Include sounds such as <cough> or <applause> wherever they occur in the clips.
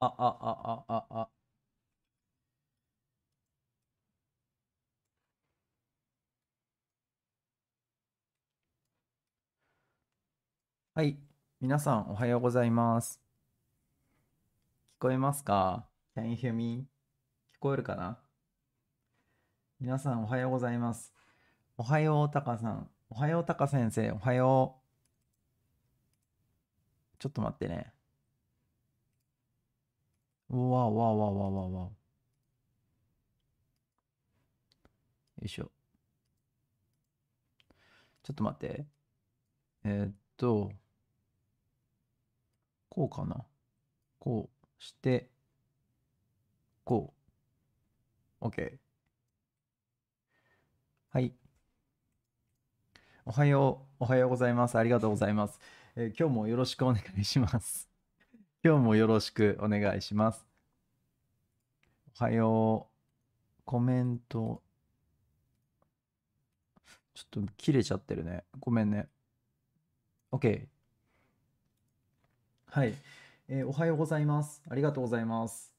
あ、あ、あ、あ、あ、あ。はい。皆さん、おはようございます。聞こえますか ?Can you hear me? 聞こえるかな皆さん、おはようございます。おはよう、たかさん。おはよう、たか先生。おはよう。ちょっと待ってね。わあわわわわわよいしょ。ちょっと待って。えー、っと、こうかな。こうして、こう。OK。はい。おはよう。おはようございます。ありがとうございます。えー、今日もよろしくお願いします。今日もよろしくお願いします。おはよう。コメント。ちょっと切れちゃってるね。ごめんね。OK。はい、えー、おはようございます。ありがとうございます。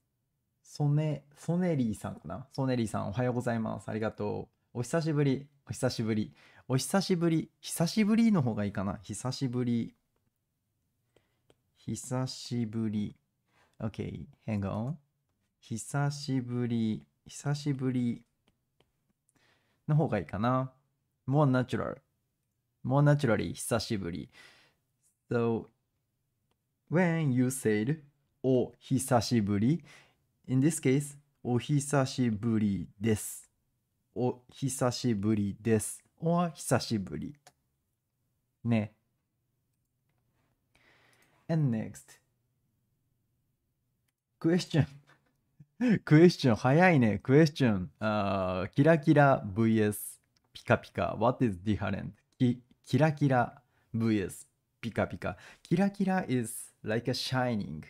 ソネ、ソネリーさんかなソネリーさん、おはようございます。ありがとう。お久しぶり。お久しぶり。お久しぶり。久しぶりの方がいいかな。久しぶり。久しぶり。Okay, hang on. 久しぶり、久しぶりの方がいいかな。more natural, more naturally 久しぶり。So, when you said お久しぶり in this case お久しぶりですお久しぶりです or 久しぶりね and next. Question. クエスチョン早いね。クエスチョン。Uh, キラキラ VS ピカピカ。What is different? キキラキラ VS ピカピカ。キラキラ is like a shining.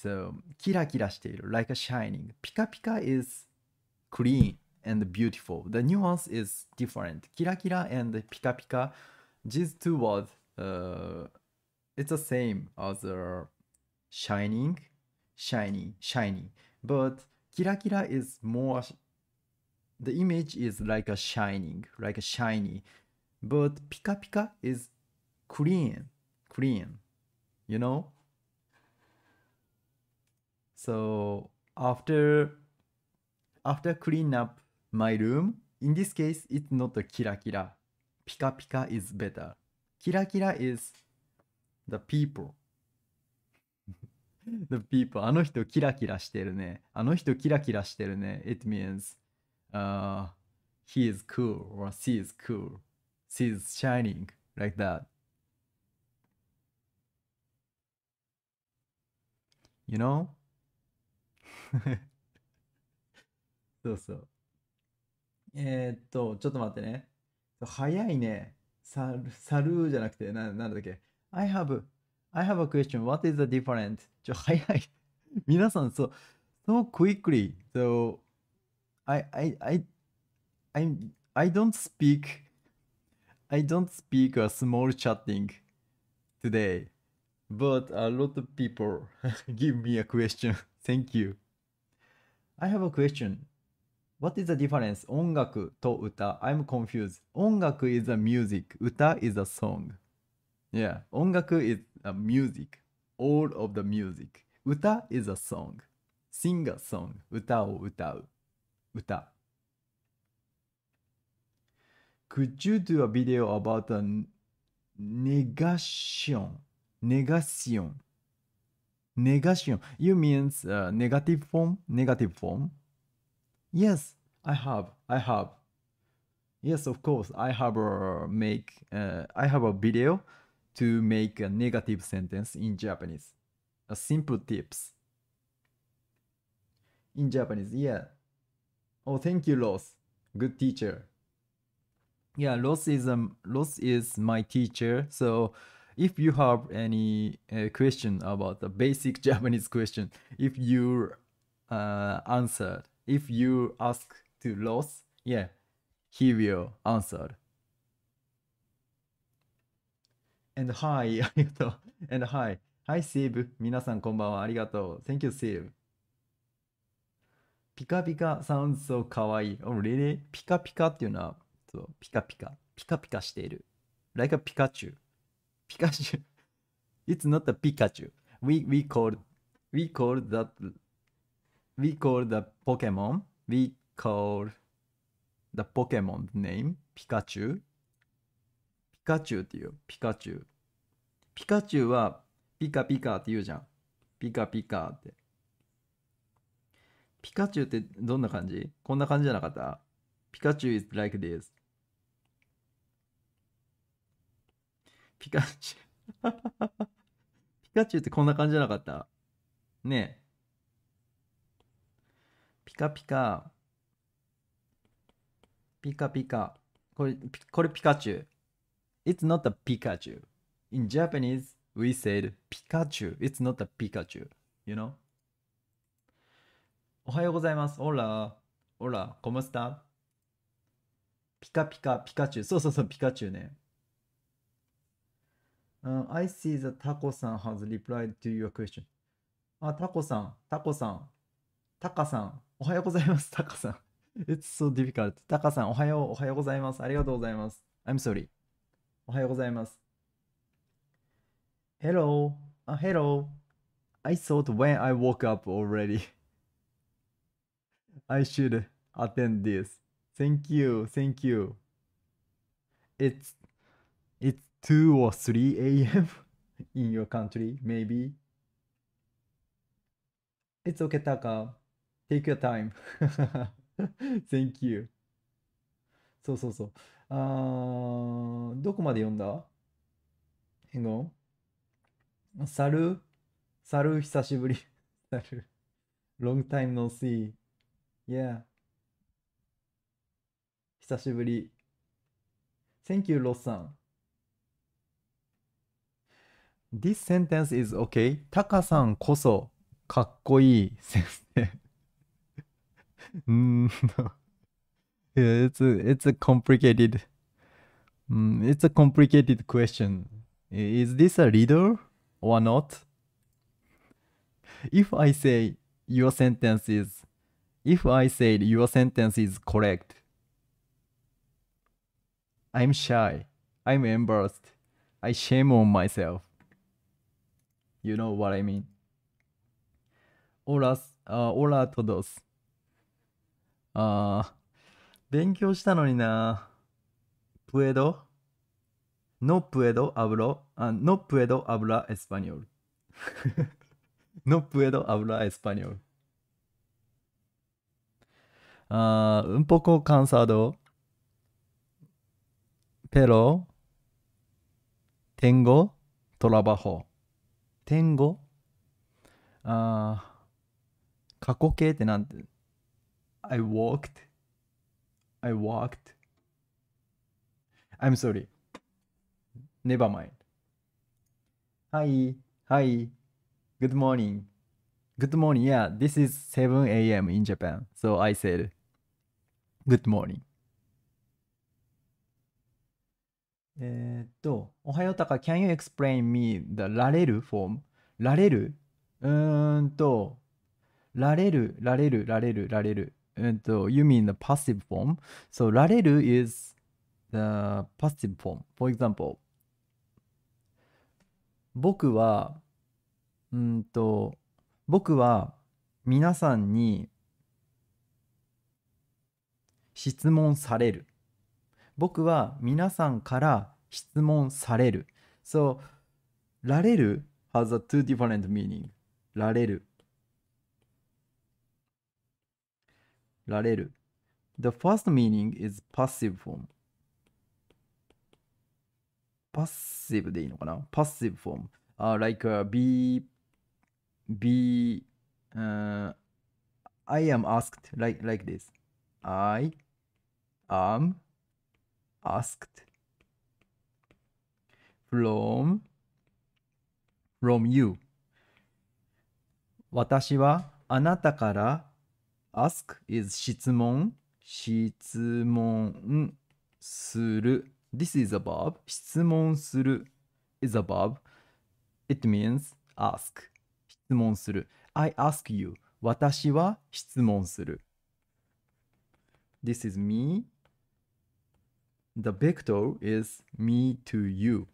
So, キラキラしている。like a shining. ピカピカ is clean and beautiful. The nuance is different. キラキラ and ピカピカ。These two words、uh, it's the same as uh, shining, shiny, shiny. But kira kira is more. The image is like a shining, like a shiny. But pika pika is clean, clean. You know. So after after clean up my room, in this case it's not a kira kira. Pika pika is better. Kira kira is The people. The people. あの人キラキラしてるね。あの人キラキラしてるね。It means、uh, he is cool or she is cool. She is shining like that. You know? そうそう。えー、っと、ちょっと待ってね。早いね。サル、サルじゃなくて、な、なんだっけ。I have, I have a question. What is the difference? ちょ、早い。皆さん、そう、so <laughs> quickly. So, I, I, I, I, I don't speak, I don't speak a small chatting today, but a lot of people <laughs> give me a question. <laughs> Thank you. I have a question. What is the difference? 音楽と歌 I'm confused. 音楽 is a music. 歌 is a song. Yeah. 音楽 is a music. All of the music. 歌 is a song. Sing a song. 歌を歌う。歌。Could you do a video about a negation? Negation. Negation. You means uh, negative form? Negative form? Yes, I have. I have. Yes, of course. I have a uh, make. Uh, I have a video to make a negative sentence in Japanese. A simple tips. In Japanese, yeah. Oh, thank you, Ross. Good teacher. Yeah, Ross is um, Ross is my teacher. So, if you have any uh, question about the basic <laughs> Japanese question, if you uh, answered, if you ask to Ross, yeah, he will answer. And hi, ありがとう。And hi. Hi, Save. 皆さんこんばんは。ありがとう。Thank you, Save. ピカピカ sounds so かわいい。Oh, really? ピカピカっていうのは、そう、ピカピカ。ピカピカしている。Like a Pikachu. ピカチュウ。It's not a Pikachu. We, we call, we call that, we call the Pokemon. We call the Pokemon name Pikachu. カチュウっていうピカチュウ。ピカチュウはピカピカって言うじゃん。ピカピカって。ピカチュウってどんな感じこんな感じじゃなかったピカチュウ is like this. ピカチュウ <laughs> ピカチュウってこんな感じじゃなかったねえ。ピカピカ。ピカピカ。これ、これピカチュウ。It's not a Pikachu. In Japanese, we said Pikachu. It's not a Pikachu. You know? おはようございます。オラ、オラ、コムスタピカピカ、ピカチュウ。そうそうそう、ピカチュウね。Uh, I see that タコさん has replied to your question. あ、タコさん、タコさん、タカさん。おはようございます、タカさん。It's so difficult. タカさん、おはよう、おはようございます。ありがとうございます。I'm sorry. おはようございます。Hello, uh, hello. I thought when I woke up already, I should attend this. Thank you, thank you. It's it's 2 or 3 a.m. in your country, maybe. It's okay, Taka. Take your time. thank you. そうそうそう。あどこまで読んだ変顔サルサル久しぶり。サ <laughs> ル。ロングタイムのシー。いや。久しぶり。センキューロッサン。This sentence is okay. タカさんこそかっこいい先生。<laughs> うーん。yeah, it's a it's a complicated um, it's a complicated question. Is this a reader or not? If I say your sentence is if I say your sentence is correct, I'm shy. I'm embarrassed. I shame on myself. You know what I mean. Hola, uh, hola a todos. Uh, 勉強したのにな。プエドノプエドアブロ、あ、ノプエドアブラエスパニョル。<laughs> ノプエドアブラエスパニョル。あ h un poco cansado, pero tengo t 過去形ってなんて I walked I walked. I'm sorry. Never mind. Hi. Hi. Good morning. Good morning. Yeah, this is 7 a.m. in Japan. So I said, Good morning. えっと、おはようたか、can you explain me the られる form? られるうーんと、られる、られる、られる、られる。you mean the passive form. So 라레루 is the passive form. For example, 僕は、うんと、僕は皆さんに質問される。僕は皆さんから質問される。So, られる has a two different meaning. られるられる。The first meaning is passive form. パッシブでいいのかなパッシブ form. Uh, like uh, be, be, uh, I am asked like, like this. I am asked from, from you. 私はあなたから ask is 質問、質問する。This is above. 質問する is above. It means ask. 質問する。I ask you. 私は質問する。This is me. The vector is me to you.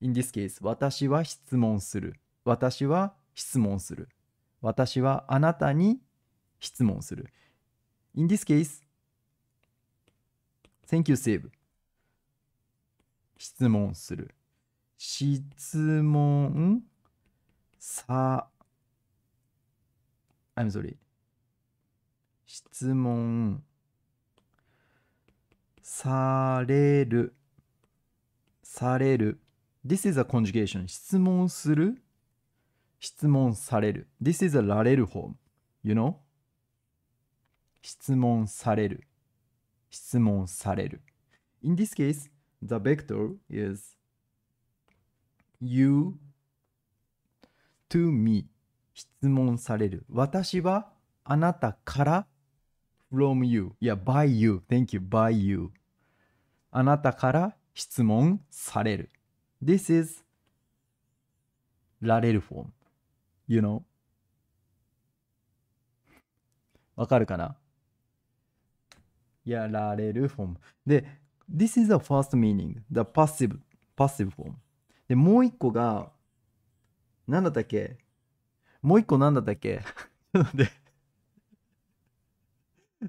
In this case, 私は質問する。私は質問する。私はあなたに質問する。In this case, thank you, save. 質問する。質問さ、I'm sorry. 質問される。される。This is a conjugation. 質問する。質問される。This is a られる form. You know? 質問される質問される In this case, the vector is you to me 質問される私はあなたから from you いや by you thank you by you あなたから質問される This is られる form you know わかるかなやられるフォーム。で、This is the first meaning, the passive, passive form. で、もう一個が、何だったっけもう一個何だったっけ <laughs>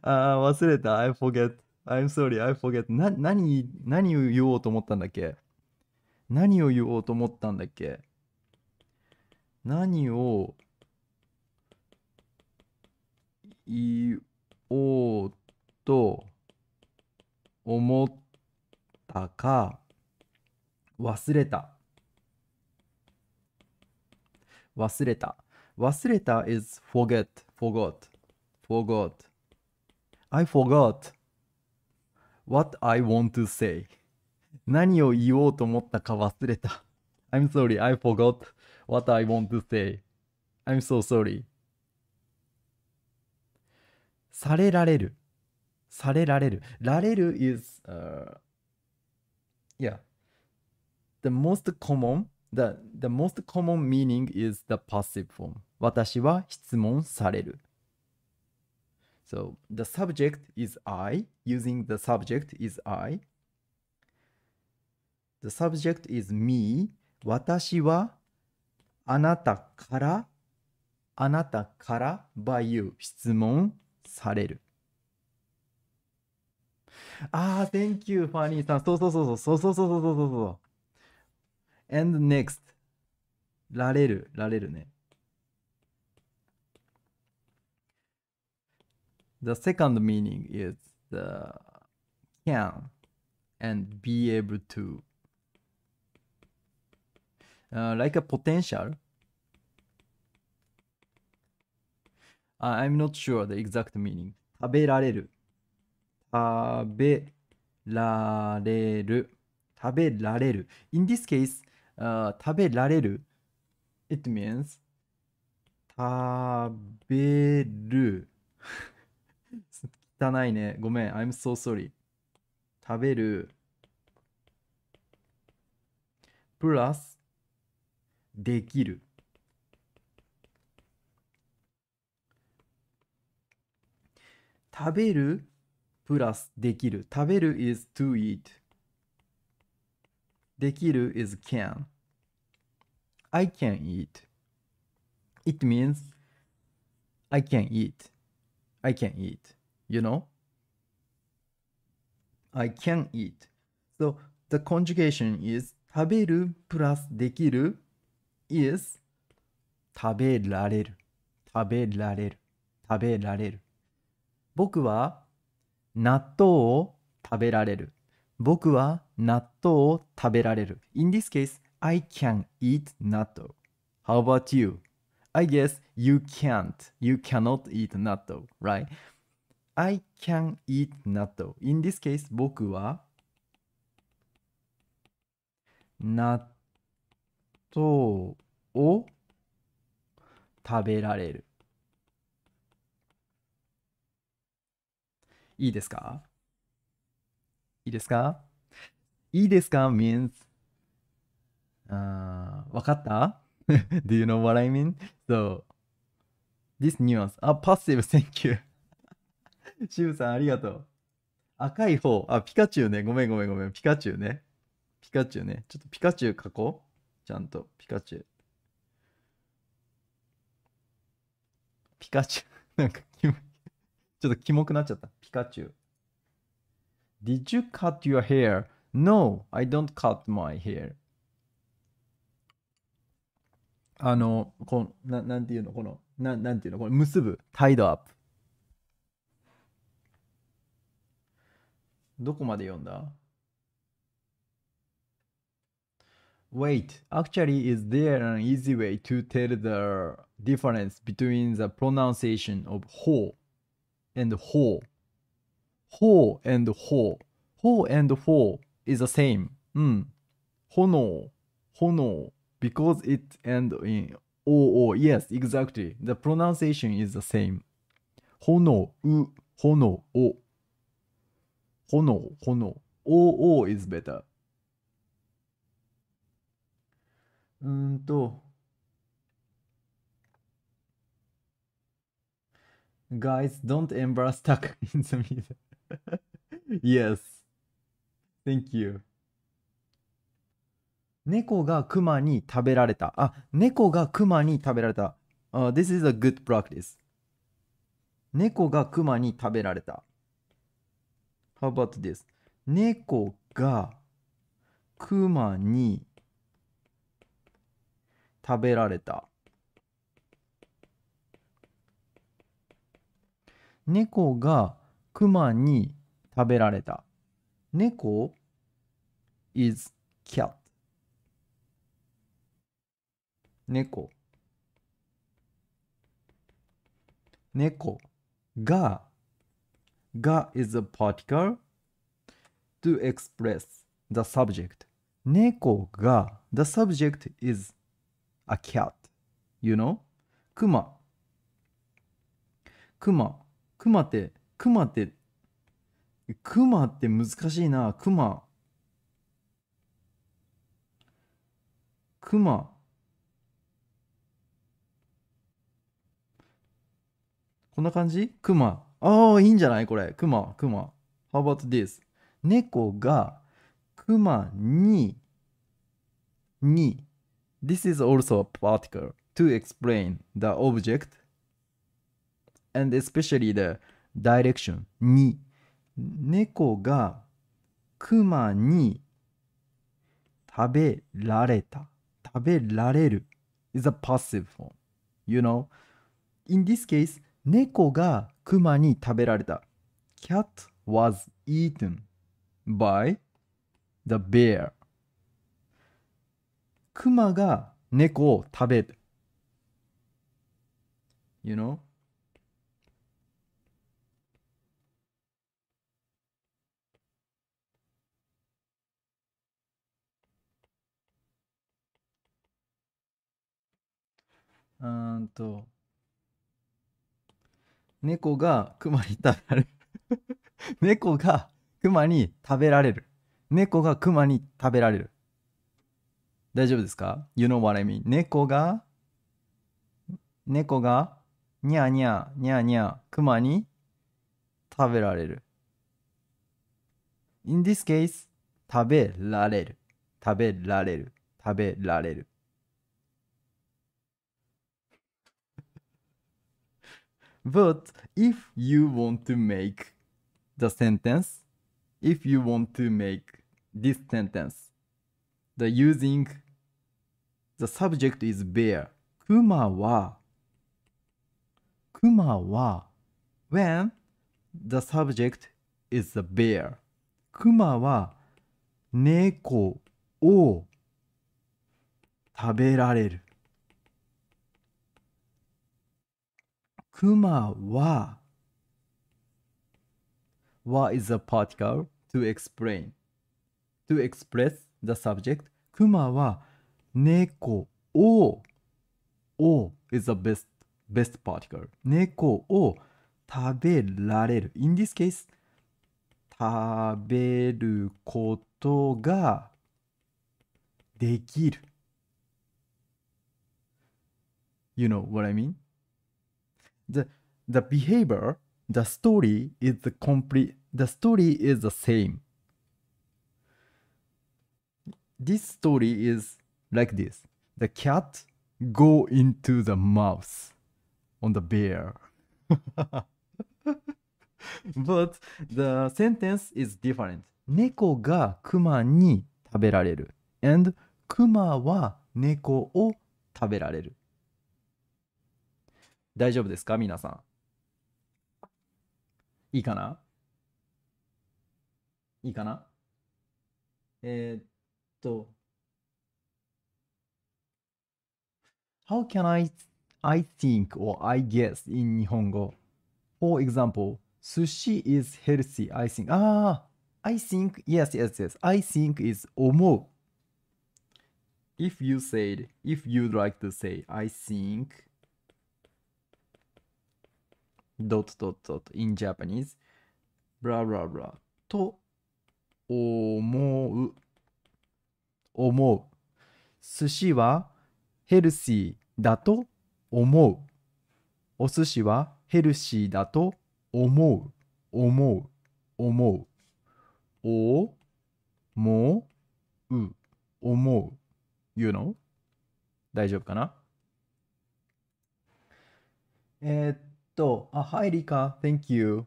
ああ、忘れた。I forget. I'm sorry. I forget. な、何、何を言おうと思ったんだっけ何を言おうと思ったんだっけ何を言おうと思ったか忘れた忘れた忘れた is forget forgot forgot I forgot what I want to say 何を言おうと思ったか忘れた I'm sorry I forgot what I want to say I'm so sorry されられるされられる。られる is, uh, yeah. The most common, the, the most common meaning is the passive form. 私は質問される。So the subject is I, using the subject is I. The subject is me. 私はあなたからあなたから by you 質問される。ああ、Thank you, ファニーさん。そうそうそうそう、そうそうそうそうそうそう。And next. られる、られるね。The second meaning is the can and be able to. Uh, like a potential. I'm not sure the exact meaning. 食べられる。食べられる。食べられる。In this case, uh, 食べられる。It means 食べる。<laughs> 汚いね。ごめん。I'm so sorry. 食べる。プラス、できる。食べるプラスできる。食べる is to できる is can。I can eat. It means I can eat. I can eat. You know? I can eat. So the conjugation is 食べるプラスできる is 食べられる。食べられる。食べられる。僕は納豆を食べられる。僕は納豆を食べられる。In this case, I can eat 納豆。How about you? I guess you can't. You cannot eat 納豆 right? I can eat 納豆 In this case, 僕は納豆を食べられる。いいですかいいですかいいですか means あわかった <laughs> ?Do you know what I mean? So, this nuance. あ、passive, thank you. シブさん、ありがとう。赤い方。あ、ピカチュウね。ごめんごめんごめん。ピカチュウね。ピカチュウね。ちょっとピカチュウ書こう。ちゃんと。ピカチュウ。ピカチュウ。なんか、ちょっとキモくなっちゃった。ピカチュウ。Did you cut your hair? No, I don't cut my hair. あの、こんななんていうのこのな、なんていうのこれ結ぶ。タイドアップ。どこまで読んだ Wait, actually, is there an easy way to tell the difference between the pronunciation of ho and ho? ほう and ほう。ほう and ほう is the same. うん。炎、炎。because it e n d in. Oh, o yes, exactly. The pronunciation is the same. 炎、う、炎、お。炎、炎。お、お is better. うんと。Guys, don't embarrass t a k in the middle. yes. Thank you. 猫がクマに食べられた。あ、猫がクマに食べられた。Uh, this is a good practice. 猫がクマに食べられた。How about this? 猫がクマに食べられた。猫がクマに食べられた。猫 is cat. 猫猫がが is a particle to express the subject 猫が the subject is a cat you know 熊熊熊って熊って、熊って難しいな。クマ。こんな感じマ。ああ、いいんじゃないこれ。クマ。How about this? 猫がマに、に。This is also a particle to explain the object and especially the ダイレクションに猫がクマに食べられた食べられる is a passive form you know in this case 猫がクマに食べられた cat was eaten by the bear クマが猫を食べる you know うんと猫が熊に食べられる <laughs> 猫が熊に食べられる猫がクに食べられる大丈夫ですか ?You know what I mean 猫が猫がニャーニャー、ニャーニャー、熊に食べられる In this case 食べられる食べられる食べられる But if you want to make the sentence, if you want to make this sentence, the using the subject is bear. Kuma wa. Kuma wa. When the subject is a bear. Kuma wa neko o 食べられる。クマは Wa is a particle to explain to express the subject クマは猫を O is the best best particle 猫を食べられる in this case 食べることができる You know what I mean? the the behavior the story is the complete the story is the same this story is like this the cat go into the mouse on the bear but the sentence is different 猫がクマに食べられる and クマは猫を食べられる大丈夫ですか皆さん。いいかないいかなえー、っと。How can I, I think or I guess in 日本語 For example, sushi is healthy, I think. ああ、I think, yes, yes, yes. I think is 思う。If you said, if you'd like to say, I think ドットドットとット in Japanese ブラブラブラと思う思う寿司はヘルシーだと思うお寿司はヘルシーだと思う思う思うおもう思う you know 大丈夫かなえー、っと、あ、はい、リカ、Thank you。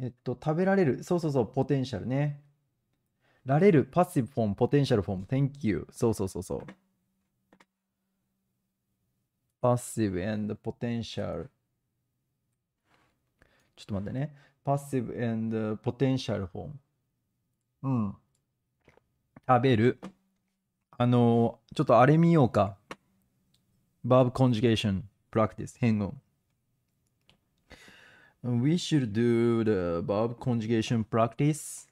えっと、食べられる。そうそうそう、ポテンシャルね。られる、パッシブフォーム、ポテンシャルフォーム、Thank you。そうそうそうそう。パッシブ and ポテンシャル。ちょっと待ってね。パッシブ and ポテンシャルフォーム。うん。食べる。あのー、ちょっとあれ見ようか。verb conjugation practice 変音 We should do the verb conjugation practice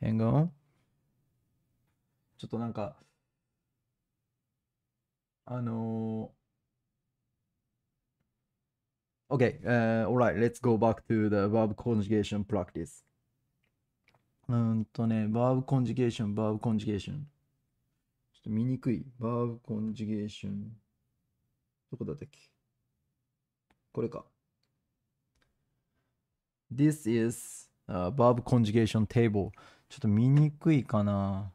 変音ちょっとなんかあのー、Okay,、uh, alright, let's go back to the verb conjugation practice うんとね、verb conjugation, verb conjugation と見にくい。バーブコンジュゲーション。どこだったっけこれか。This is a verb conjugation table. ちょっと見にくいかな。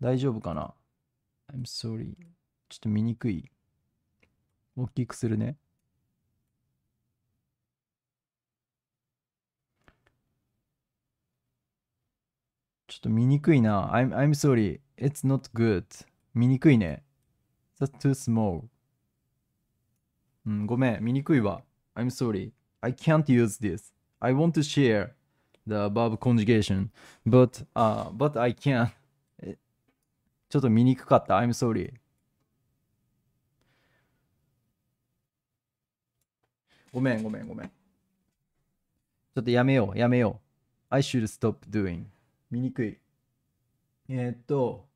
大丈夫かな ?I'm sorry. ちょっと見にくい。大きくするね。ちょっと見にくいな。I'm, I'm sorry. It's not good. 見にくいね。That's too small. うん、ごめん。見にくいわ。I'm sorry. I can't use this. I want to share the above conjugation. But, uh, but I can't. ちょっと見にくかった。I'm sorry. ごめん、ごめん、ごめん。ちょっとやめよう、やめよう。I should stop doing. 見にくい。えー、っと、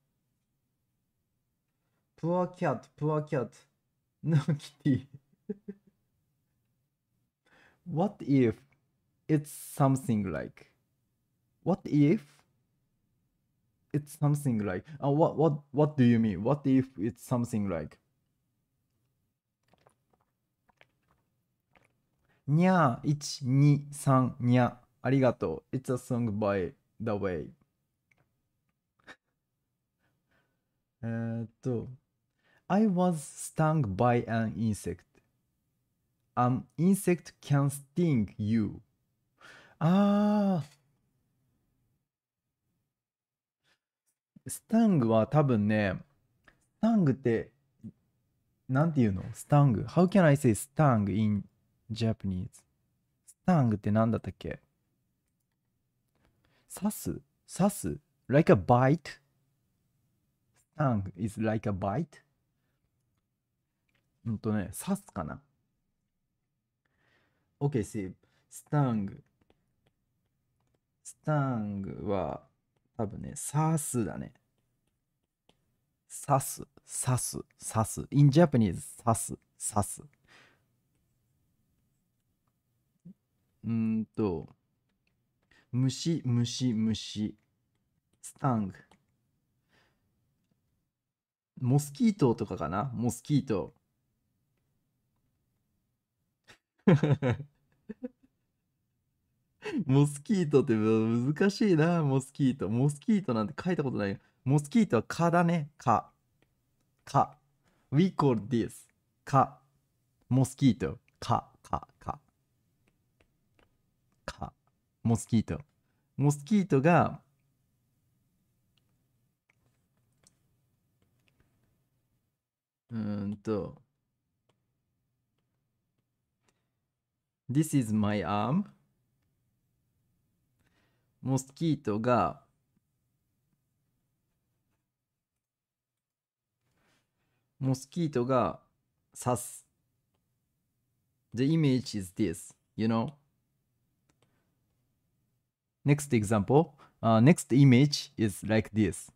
プアキャット、プアキャット、のキティ。What if it's something like? What if it's something like? what, what, what do you mean? What if it's something like? にゃー123にゃありがとう。It's a song by the way えっと I was stung by an insect an insect can sting you ああスタングは多分ね、スタングって、なんて言うのスタング。How can I say stung in Japanese? スタングって何だったっけ刺す刺す like a bite tongue is like a bite うんとね刺すかな OK Steve stung stung は多分ね刺すだね刺す刺す刺す in Japanese 刺す刺すうんと虫、虫、虫。スタング。モスキートとかかなモスキート。<laughs> モスキートって難しいな、モスキート。モスキートなんて書いたことないよ。モスキートは蚊だね。蚊。蚊。We call this. 蚊。モスキート。蚊。蚊。蚊。モスキート。モスキートが、うんと、This is my arm. モスキートが、モスキートが刺す。The image is this, you know? Next example, uh, next image is like this.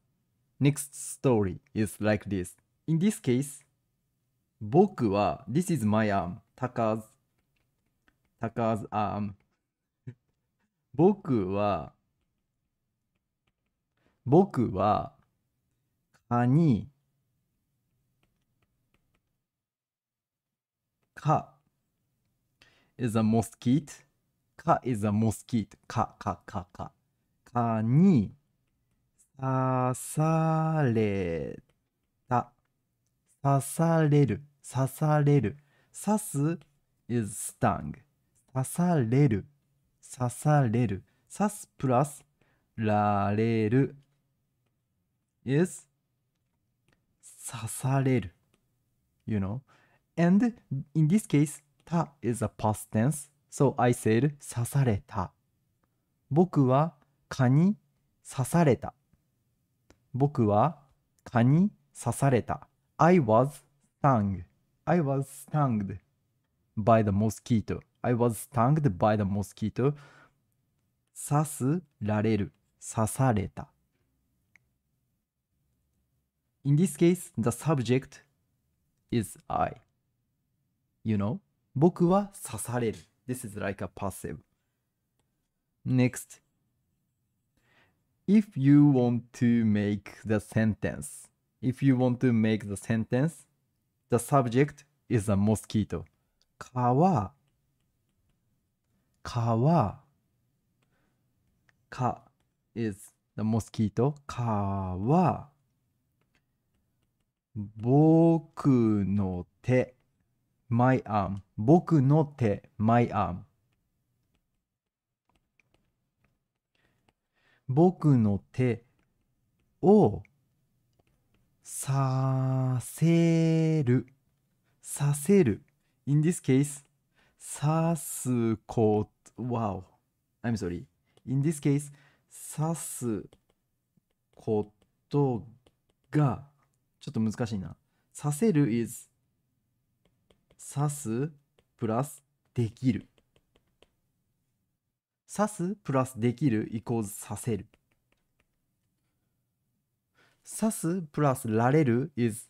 Next story is like this. In this case, 僕は This is my arm. Taka's, Taka's arm. 僕は僕は蚊にか is a mosquito Ka is a mosquito. Ka, ka, ka, ka. Ka に刺された。刺される。刺される。刺す is stung. 刺される。刺される。刺すプラスられる is 刺される。You know? And in this case, ta is a past tense. So I said 刺された。僕は蚊に刺された。僕は蚊に刺された。I was stung. I was stung by the mosquito. I was stung by the mosquito. 刺すられる。刺された。In this case, the subject is I. You know? 僕は刺される。This is like a passive. Next. If you want to make the sentence, if you want to make the sentence, the subject is a mosquito. 川川か is the mosquito. 川僕の手 my arm 僕の手 my arm 僕の手をさせるさせる in this case さすこと wow I'm sorry in this case さすことがちょっと難しいなさせる is 刺すプラスできる。刺すプラスできるイコールさせる。刺すプラスられる is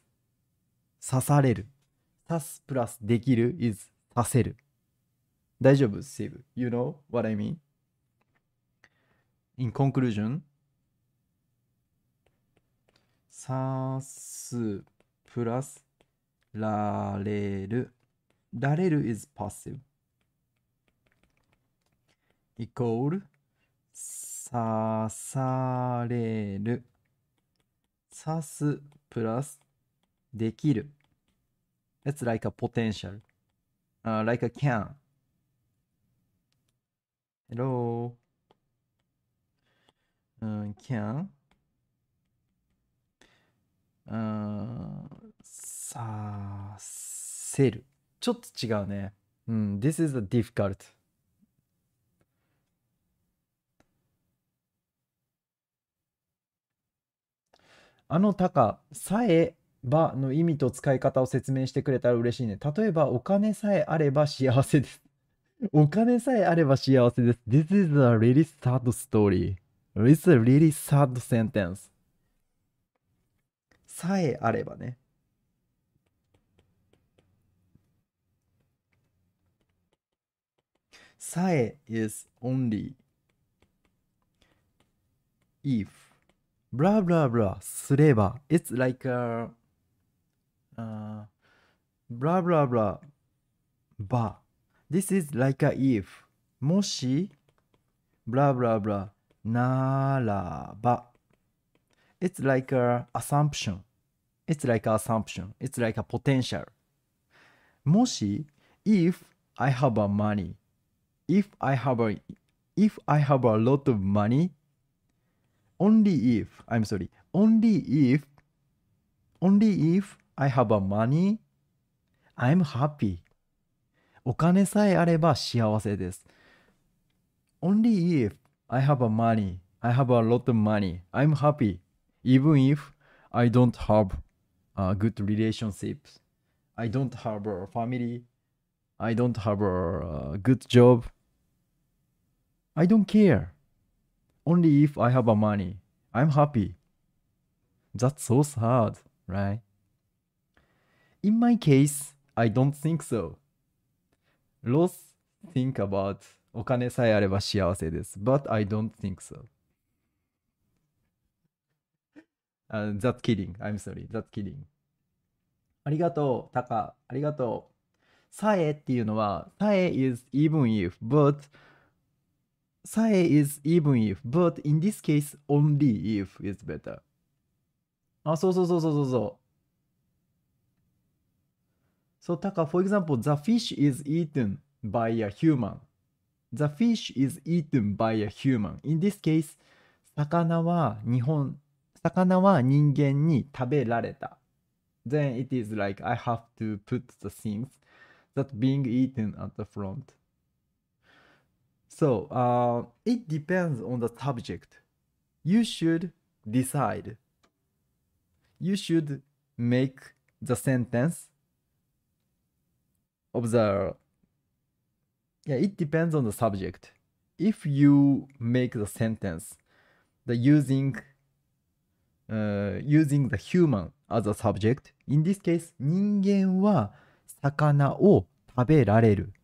刺される。刺すプラスできる is させる。大丈夫 ?Steve, you know what I mean? In conclusion, 刺すプラスられる d れ r is passive. equal 刺される刺すプラスできる It's like a potential、uh, like a can Hello、uh, can、uh, させるちょっと違うね。うん、This is a difficult. あのか、さえばの意味と使い方を説明してくれたら嬉しいね。例えば、お金さえあれば幸せです。<laughs> お金さえあれば幸せです。This is a really sad story. It's a really sad sentence. さえあればね。Sae is only if blah blah blah sureba. It's like a uh, blah blah blah ba. This is like a if. Moshi blah blah blah naraba. It's like a assumption. It's like assumption. It's like a potential. Moshi if I have a money if I have a if I have a lot of money, only if I'm sorry, only if only if I have a money, I'm happy. お金さえあれば幸せです。Only if I have a money, I have a lot of money, I'm happy. Even if I don't have a uh, good relationships, I don't have a family, I don't have a uh, good job. I don't care. Only if I have a money. I'm happy. That's so sad, right? In my case, I don't think so. l o s think about お金さえあれば幸せです。But I don't think so. Uh, that's kidding. I'm sorry. That's kidding. ありがとう、タカ。ありがとう。さえっていうのは、さえ is even if, but Sae is even if, but in this case, only if is better. あ、そうそうそうそうそうそう。So, Taka, for example, the fish is eaten by a human. The fish is eaten by a human. In this case, 魚は日本、魚は人間に食べられた。Then it is like I have to put the things that being eaten at the front. So uh, it depends on the subject. You should decide. You should make the sentence of the yeah it depends on the subject if you make the sentence the using uh, using the human as a subject in this case 人間は魚を食べられる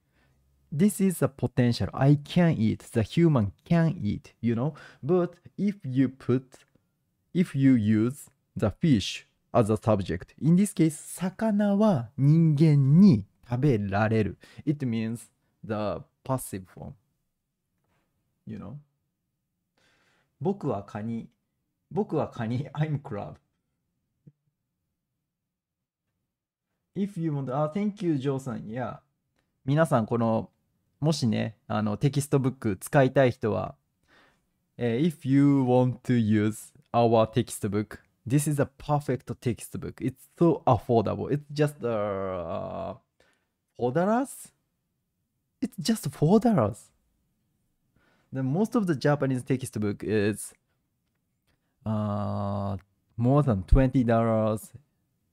This is the potential. I can eat. The human can eat, you know? But if you put, if you use the fish as a subject, in this case, 魚は人間に食べられる。It means the passive form. You know? 僕はカニ。僕はカニ。I'm crab. If you want, ah, thank you, Joe さん。Yeah. 皆さん、このもしね、あのテキストブック使いたい人は、え If you want to use our textbook, this is a perfect textbook. It's so affordable. It's just uh, four dollars. It's just four dollars. The most of the Japanese textbook is uh, more than twenty dollars.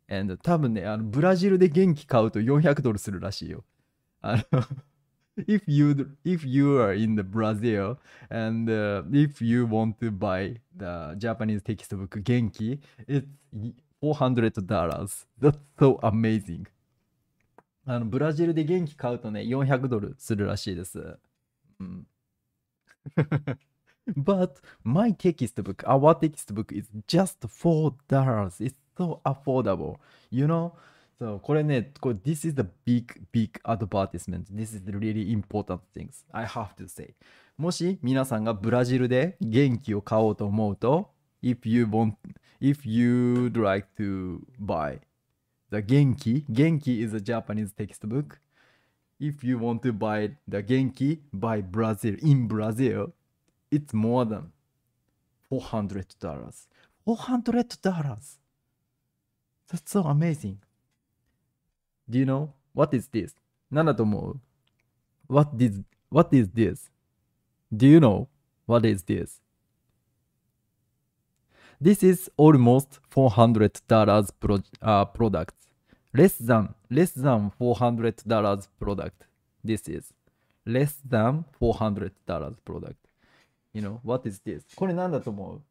And 多分ね、あのブラジルで元気買うと400ドルするらしいよ。あの if you if you are in the Brazil and uh, if you want to buy the Japanese textbook Genki, it's four hundred dollars. That's so amazing. あのブラジルで元気買うとね400ドルするらしいです。うん、But <laughs> my textbook, our textbook is just four dollars. It's so affordable. You know. そう、これね、これ、This is the big, big advertisement.This is the really important things I have to say. もし皆さんがブラジルで元気を買おうと思うと、If you want, if you'd like to buy the 元気 n k i Genki is a Japanese textbook. If you want to buy the Genki by Brazil, in Brazil, it's more than $400. $400! That's so amazing. Do you know? What is this? なんだと思う what, what is this? Do you know? What is this? This is almost $400 pro, uh, product. Less than, less than $400 product. This is less than $400 product. You know, what is this? これなんだと思う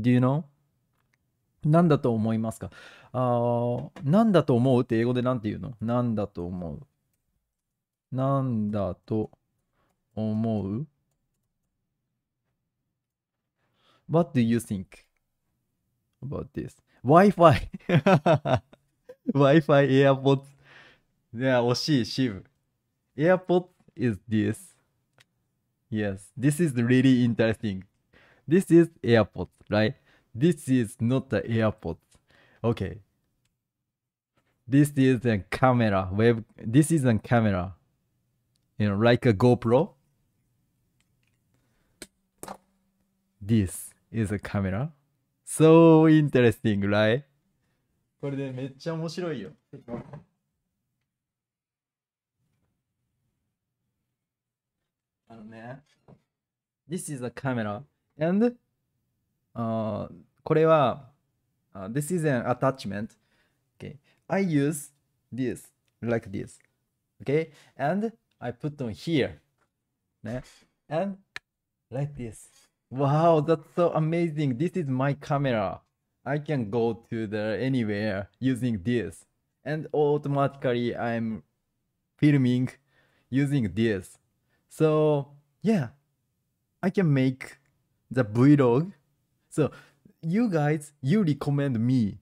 Do you know? 何だと思いますかあ何だと思うって英語で何て言うの何だと思う何だと思う ?What do you think about this?Wi-Fi! Wi-Fi, AirPods. いや、惜しい、シブ。AirPods is this. Yes, this is really interesting. This is AirPods, right? This is not the airport. Okay. This is a camera. Web. This is a camera. You know, like a GoPro. This is a camera. So interesting, right? これでめっちゃ面白いよ。あのね。This is a camera. And uh, これは、uh, this is an attachment. Okay. I use this, like this. Okay. And I put on here. and like this. Wow, that's so amazing. This is my camera. I can go to the anywhere using this. And automatically I'm filming using this. So yeah, I can make the vlog. So you guys, you recommend me.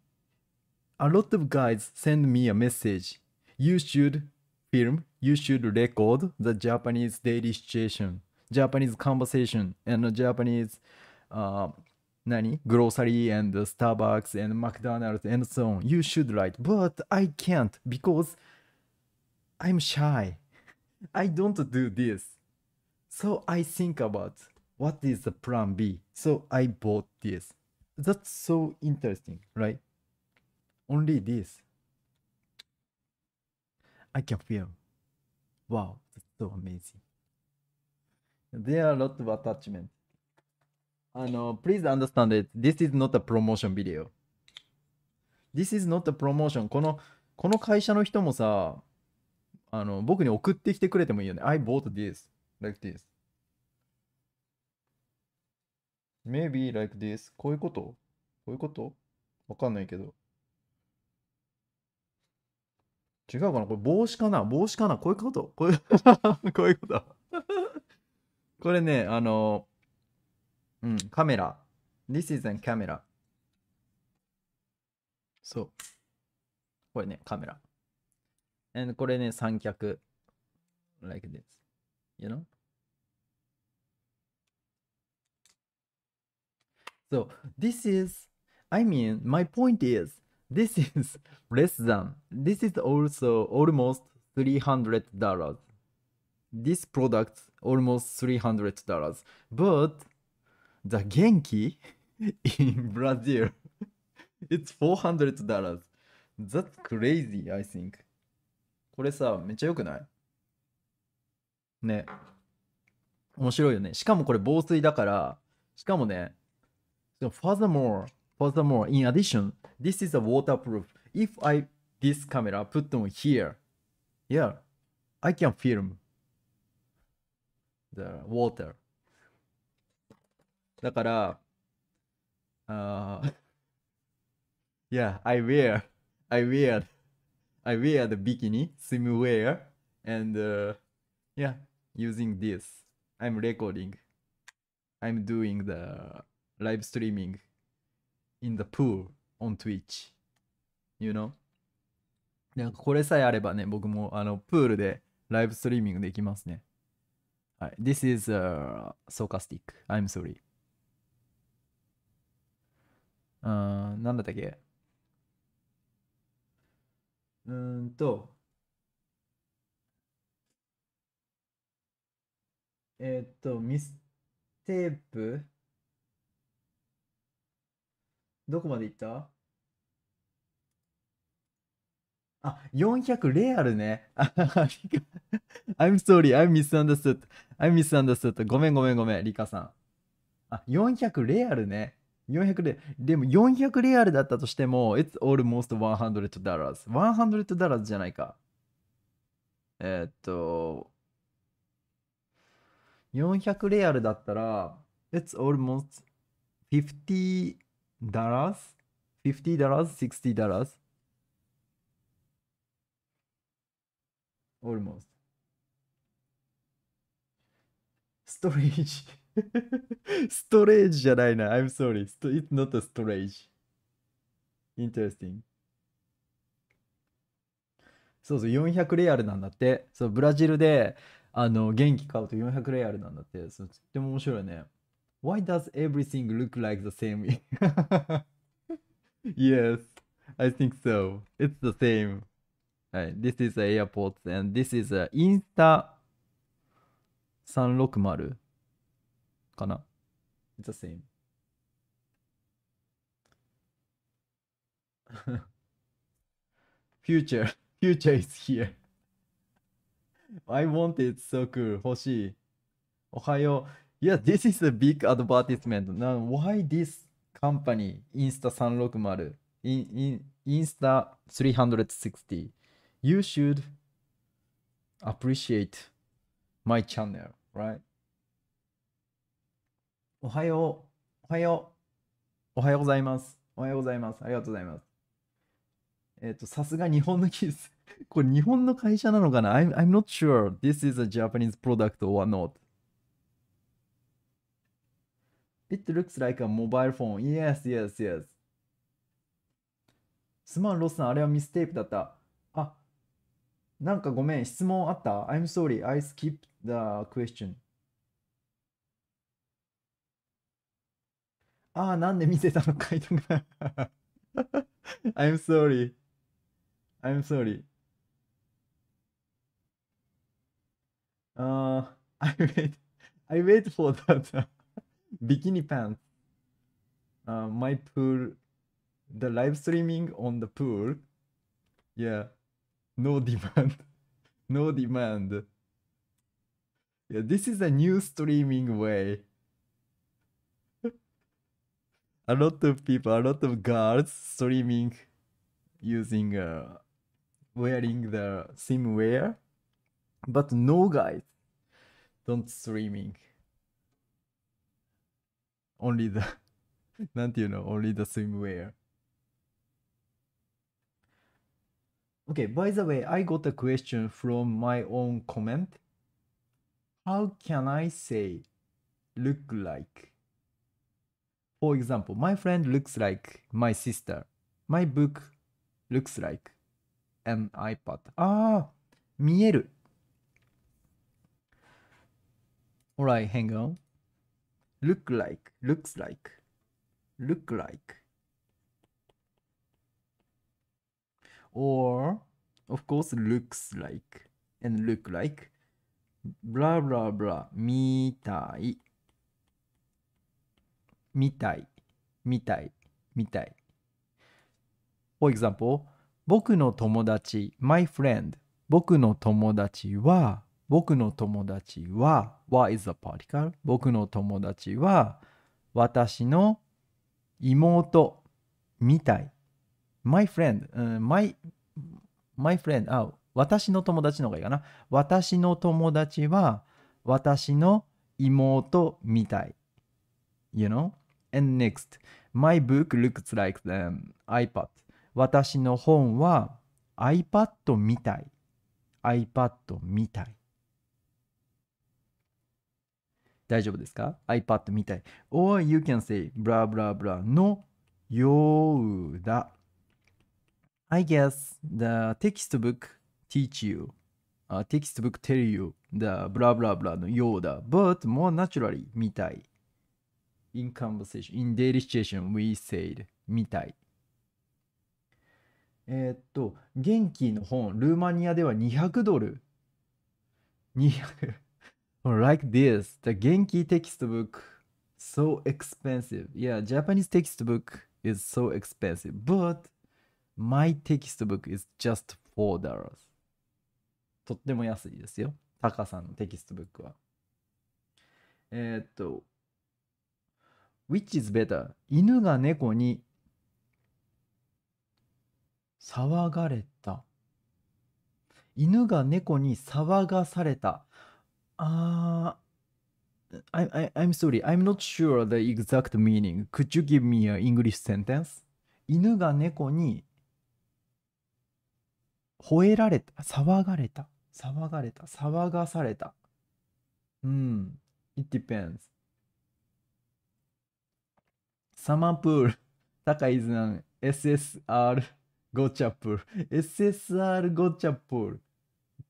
A lot of guys send me a message. You should film, you should record the Japanese daily situation, Japanese conversation, and Japanese uh, nani? grocery and Starbucks and McDonald's and so on. You should write, but I can't because I'm shy. <laughs> I don't do this. So I think about what is the plan B. So I bought this. That's so interesting, right? Only this. I can feel. Wow, that's so amazing. There are a lot of attachment. あの、please understand it. This is not a promotion video. This is not a promotion. この、この会社の人もさ、あの、僕に送ってきてくれてもいいよね。I bought this. Like this. Maybe like this. こういうことこういうことわかんないけど。違うかなこれ帽子かな帽子かなこういうことこういう <laughs> こういうことこれね、あの、うん、カメラ。This is a camera. そう。これね、カメラ。And これね、三脚。Like this. You know? So this is, I mean, my point is, this is less than, this is also almost $300. This product almost $300. But the Genki in Brazil, it's $400. That's crazy, I think. これさ、めっちゃ良くないね。面白いよね。しかもこれ防水だから、しかもね、So furthermore, furthermore, in addition, this is a waterproof. If I this camera put on here, yeah, I can film the water. yeah, I wear, I wear, I wear the bikini, swimwear, and uh, yeah, using this, I'm recording, I'm doing the live streaming in the pool on Twitch. You know? なんかこれさえあればね、僕もあのプールでライブストリーミングできますね。はい。This is、uh, sarcastic. I'm sorry. あーなんだったっけうーんと。えー、っと、ミステープどこまでいったあ、400レアルね。あ I'm sorry, I'm misunderstood. I'm misunderstood. ごめんごめんごめん、リカさん。あ、400レアルね。400レでも400レアルだったとしても、It's almost 100 dollars。100 dollars じゃないか。えー、っと、400レアルだったら、It's almost 50ダラス ?50 ダラス ?60 ダラス ?Almost。ストレージ。ストレージじゃないな。I'm sorry.It's not a storage. Interesting. そうそう、400レアルなんだって。そう、ブラジルで、あの、元気買うと400レアルなんだって。そう、とっても面白いね。Why does everything look like the same? <laughs> yes, I think so. It's the same. Right, uh, this is the airport and this is a uh, Insta 360かな It's the same. <laughs> future, future is here. I want it so cool. 欲しい。おはよう。Yeah, this is a big advertisement. Now, why this company, Insta360, in, in, Insta360, you should appreciate my channel, right? おはよう、おはよう、おはようございます。おはようございます。ありがとうございます。えっ、と、さすが日本の技術。これ日本の会社なのかな I'm, ?I'm not sure this is a Japanese product or not. It looks like a mobile phone. Yes, yes, yes. すまん、ロスさん。あれはミステープだった。あ、なんかごめん。質問あった ?I'm sorry. I skipped the question. ああ、なんで見せたのかいとか。I'm sorry. I'm sorry. ああ、I wait, I wait for that. bikini pants. Uh, my pool, the live streaming on the pool. Yeah, no <laughs> demand, no demand. Yeah, this is a new streaming way. <laughs> a lot of people, a lot of girls streaming using uh, wearing the swimwear, but no guys don't streaming only the なんていうの <laughs> only the swimwear Okay, by the way, I got a question from my own comment. How can I say look like? For example, my friend looks like my sister. My book looks like an iPad. Ah, Alright, hang on. look like, looks like, look like. Or, of course, looks like and look like. Blah blah blah. みたい。みたい。みたい。みたい。For example, 僕の友達、my friend。僕の友達は、僕の友達は What is a particle? 僕の友達は私の妹みたい My friend、うん、my, my friend あ私の友達の方がいいかな私の友達は私の妹みたい You know? And next My book looks like an iPad 私の本は iPad みたい iPad みたい大丈夫ですか ?iPad みたい。or you can say blah blah blah のようだ。I guess the textbook teach you、uh, textbook tell you the blah blah blah のようだ but more naturally みたい in conversation in daily situation we said みたいえー、っと元気の本ルーマニアでは200ドル200 Like this, the Genki textbook, so expensive. Yeah, Japanese textbook is so expensive, but my textbook is just $4. とっても安いですよ。タカさんのテキストブックは。えー、っと、Which is better? 犬が猫に騒がれた。犬が猫に騒がされた Uh, I, I, I'm sorry. I'm not sure the exact meaning. Could you give me an English sentence? 犬が猫に吠えられた、騒がれた、騒がれた、騒がされた。うん。It depends. サマープール、高いずなん、SSR ゴチャプール、SSR ゴチャプール、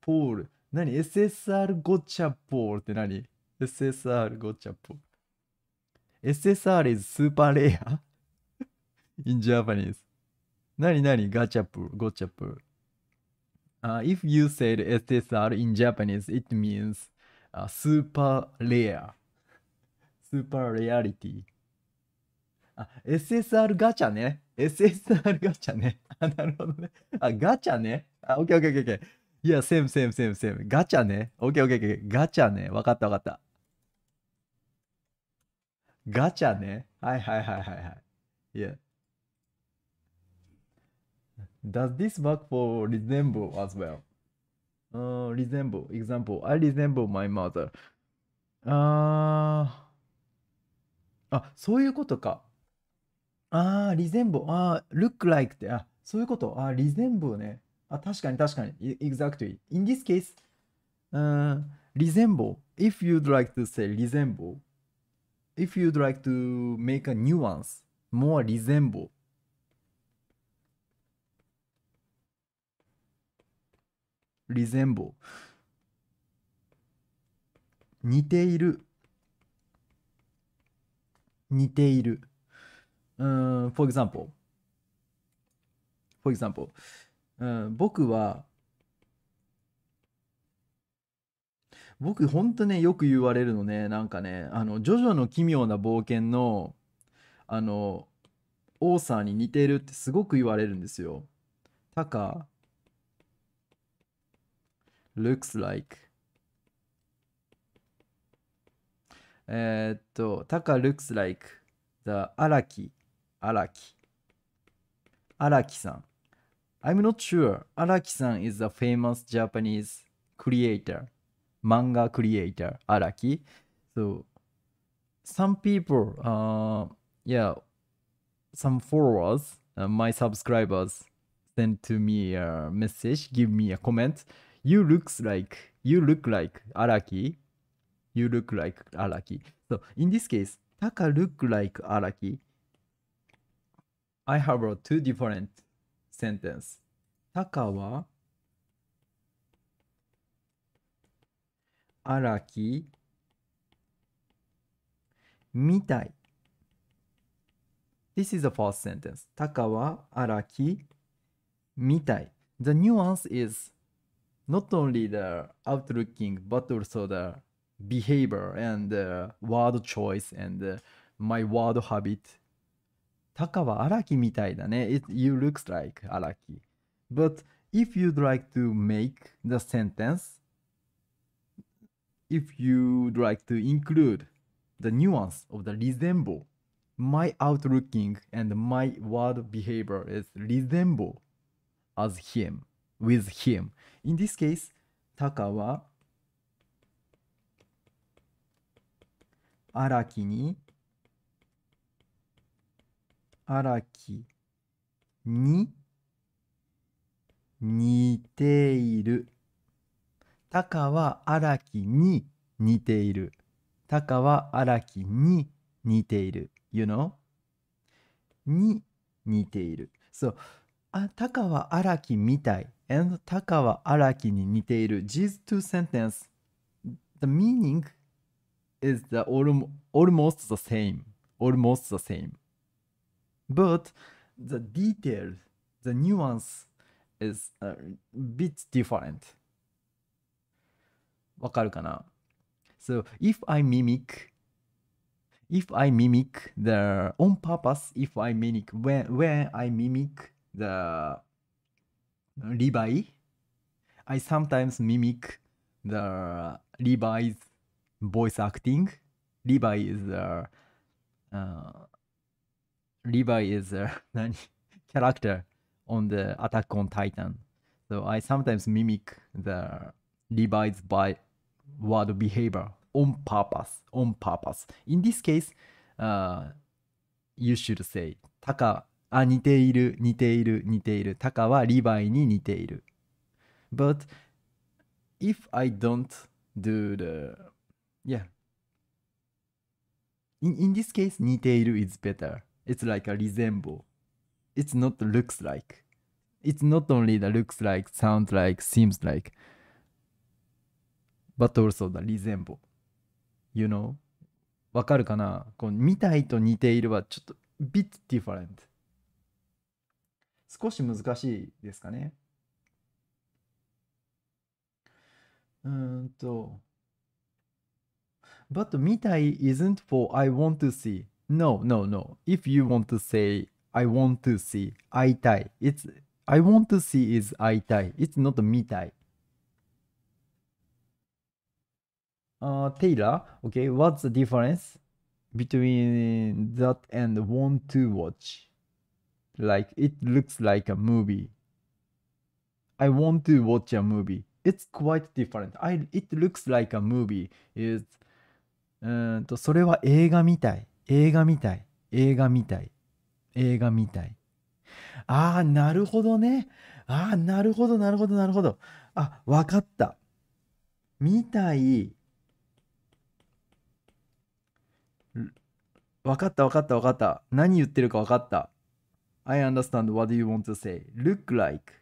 ポール。何 ?SSR ゴチャポールって何 ?SSR ゴチャポール。SSR is super rare in Japanese. 何何ガチャプー、ゴチャプー。Uh, if you said SSR in Japanese, it means uh, super rare. super reality. あ、SSR ガチャね。SSR ガチャね。あ、なるほどね。あ、ガチャね。あ、OK, OK, OK, OK. いや、セムセムセムセム。ガチャね。オッケーオッケーオッケー。ガチャね。わかったわかった。ガチャね。はいはいはいはいはい。いや。Does this work for resemble as well? Uh, resemble, example. I resemble my mother. あー。あ、そういうことか。あー、resemble. あー、look like って。あ、そういうこと。あー、resemble ね。あ、確かに確かに。Exactly. In this case,、uh, resemble. If you'd like to say resemble, if you'd like to make a nuance, more resemble. resemble 似ている似ているうん for example for example うん、僕は、僕ほんとね、よく言われるのね、なんかね、あの、ジョジョの奇妙な冒険の、あの、オーサーに似てるってすごく言われるんですよ。タカ、looks like えー、っと、タカ looks like the 荒木、荒木、荒木さん。I'm not sure. Araki-san is a famous Japanese creator, manga creator, Araki. So some people, uh, yeah, some followers, uh, my subscribers, send to me a message, give me a comment. You looks like you look like Araki. You look like Araki. So in this case, Taka look like Araki. I have two different sentence. Takawa Araki Mitai. This is the first sentence. Takawa Araki Mitai. The nuance is not only the outlooking but also the behavior and the word choice and my word habit Taka wa Araki mitai da ne. It you looks like Araki. But if you'd like to make the sentence, if you'd like to include the nuance of the resemble, my outlooking and my word behavior is resemble as him, with him. In this case, Taka wa Araki ni 荒木に似ている。タカは荒木に似ている。タカは荒木に似ている。You know? に似ている。そう。あ、タカは荒木みたい。And タカは荒木に似ている。These two sentences, the meaning is the almost the same. Almost the same. but the detail, the nuance is a bit different. わかるかな So if I mimic if I mimic the on purpose, if I mimic when when I mimic the Levi, I sometimes mimic the Levi's voice acting. Levi is the uh, Levi is a character on the Attack on Titan. So I sometimes mimic the Levi's by word behavior on purpose. On purpose. In this case, uh, you should say タカあ似ている似ている似ているタカはリヴァイに似ている But if I don't do the yeah in, in this case 似ている is better It's like a resemble. It's not looks like. It's not only the looks like, sounds like, seems like, but also the resemble. You know? わかるかなこの見たいと似ているはちょっと bit different。少し難しいですかね。うんと。But 見たい isn't for I want to see. No, no, no. If you want to say I want to see, I tai," It's I want to see is I tai." It's not me tie. Uh, Taylor, okay, what's the difference between that and want to watch? Like it looks like a movie. I want to watch a movie. It's quite different. I it looks like a movie. It's. Is uh, うんとそれは映画みたい。映画みたい映画みたい映画みたいああなるほどねああなるほどなるほどなるほどあわかった見たいわかったわかったわかった何言ってるかわかった I understand what you want to say look like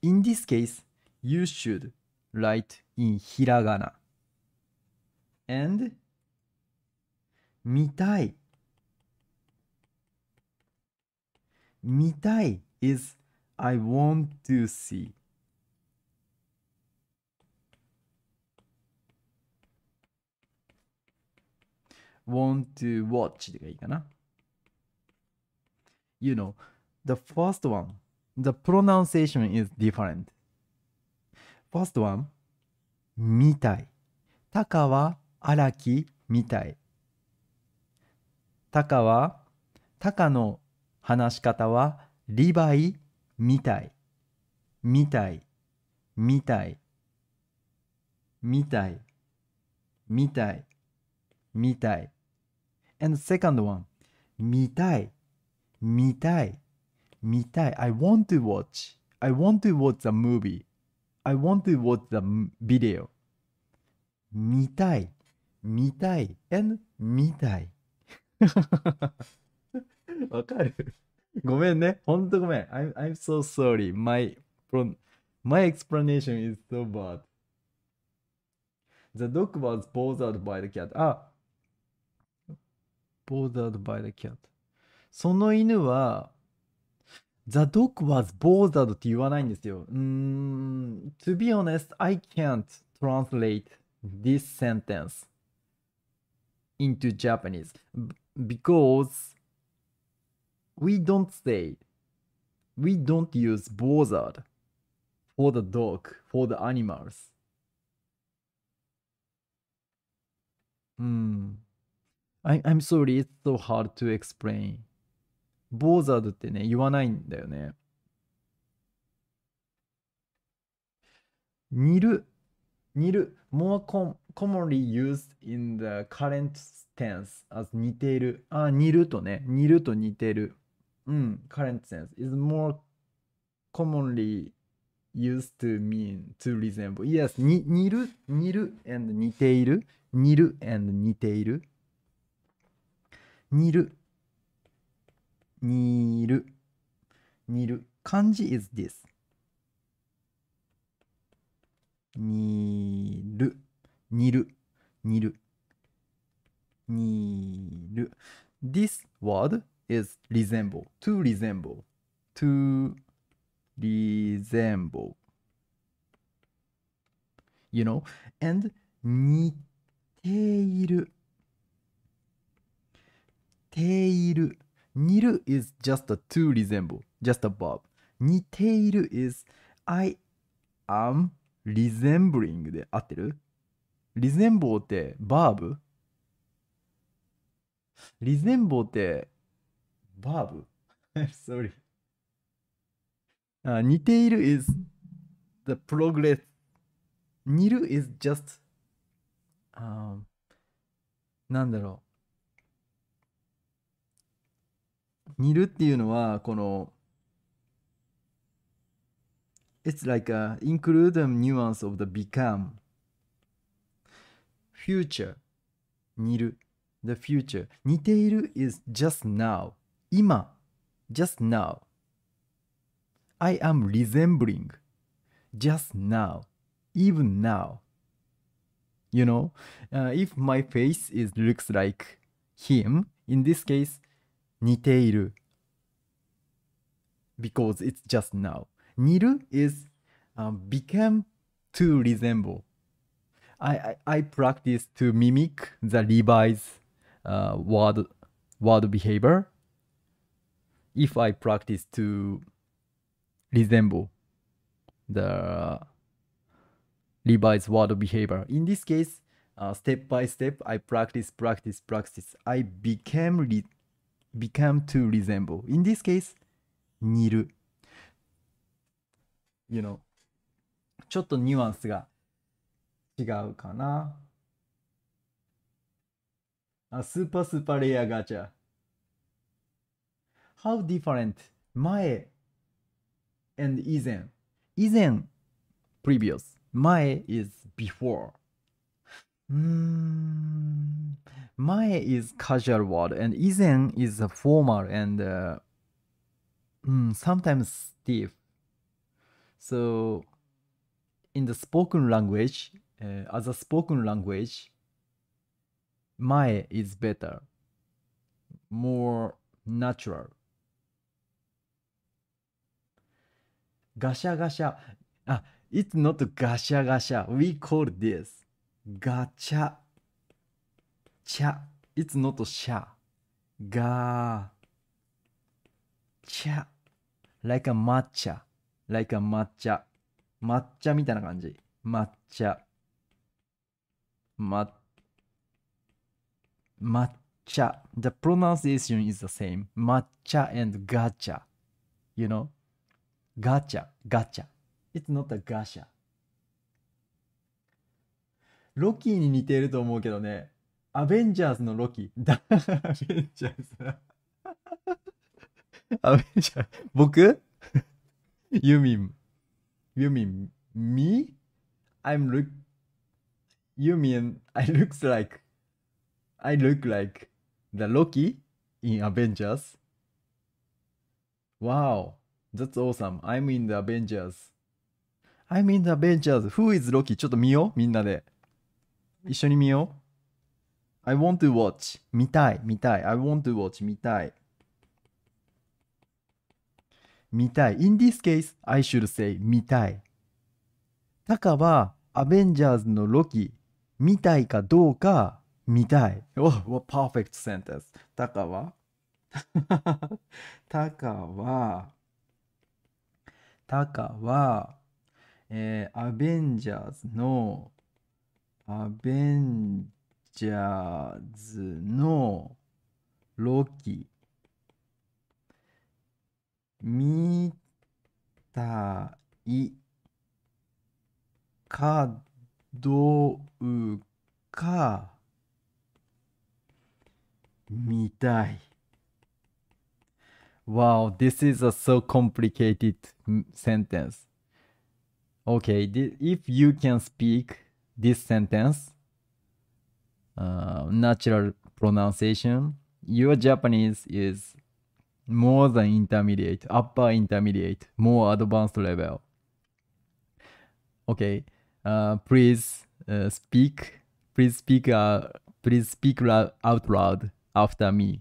in this case you should write in hiragana and 見たい。見たい is I want to see. w a n t to watch がいいかな。You know, the first one, the pronunciation is different. First one, みたい。たかは荒木みたい。タカは、タカの話し方は、リバイ、みたい、みたい、みたい、みたい、みたい、みたい。And the second one, 見たい、見たい、見たい。I want to watch, I want to watch the movie, I want to watch the video. 見たい、見たい、and 見たい。わかるごめんね。ほんとごめん。I'm, I'm so sorry. My, my explanation is so bad. The dog was bothered by the cat. あ bothered by the cat. その犬は The dog was bothered って言わないんですよ。うん。To be honest, I can't translate this sentence into Japanese. because we don't say we don't use b o z a r d for the dog for the animals うん I, I'm sorry it's so hard to explain b o t h r d ってね言わないんだよね煮る煮る more com commonly used in the current tense as 似ている。あ、似るとね。似ると似てる。うん。current tense is more commonly used to mean to resemble. Yes, 似る、似る and 似ている。似る and 似ている。似る。似る。似る。漢字 is this. 似る。似る。似る。似る。This word is resemble, to resemble, to resemble. You know? And 似ている。ている。似る is just a to resemble, just a verb. 似ている is I am resembling で合ってる ?resemble って verb? リゼンボーって、バーブ ?Sorry. あ似ている is the progress. 似る is just、u なんだろう。似るっていうのは、この、It's like a include a nuance of the become. Future. 似る。the future 似ている is just now 今 just now I am resembling just now even now you know uh, if my face is looks like him in this case 似ている because it's just now 似る is uh, to resemble I, I, I practice to mimic the Levi's uh, word word behavior if I practice to resemble the Levi's word behavior. In this case, uh, step by step, I practice, practice, practice. I became re become to resemble. In this case, You know, ちょっとニュアンスが違うかな。a super super rare gacha. How different Mae and Izen. Izen previous. Mae is before. Mm, mae is casual word and Izen is formal and uh, mm, sometimes stiff. So in the spoken language, uh, as a spoken language, 前 is better more natural ガシャガシャあ it's not ガシャガシャ we call this ガチャチャ it's not シャガチャ like a 抹茶 like a 抹茶抹茶みたいな感じ抹茶抹茶 matcha. The pronunciation is the same. Matcha and gacha. You know? Gacha, gacha. It's not a gacha. ロキに似ていると思うけどね。アベンジャーズのロキ。ー。アベンジャーズ。アベンジャーズ。僕 o u mean me? I'm look. You mean I looks like I look like the Loki in Avengers. Wow, that's awesome. I'm in the Avengers. I'm in the Avengers. Who is Loki? ちょっと見よう、みんなで。一緒に見よう。I want to watch. 見たい、見たい。I want to watch. 見たい。見たい。In this case, I should say 見たい。タカはアベンジャーズのロキ見たいかどうか見たい。おお、パーフェクトセンテンス。タカは <laughs> タカは、タカは、えー、アベンジャーズの、アベンジャーズのロキ、見たい、かどうか、mitai. Wow, this is a so complicated sentence. Okay, if you can speak this sentence, uh, natural pronunciation, your Japanese is more than intermediate, upper intermediate, more advanced level. Okay, uh, please uh, speak, please speak, uh, please speak out loud. after me.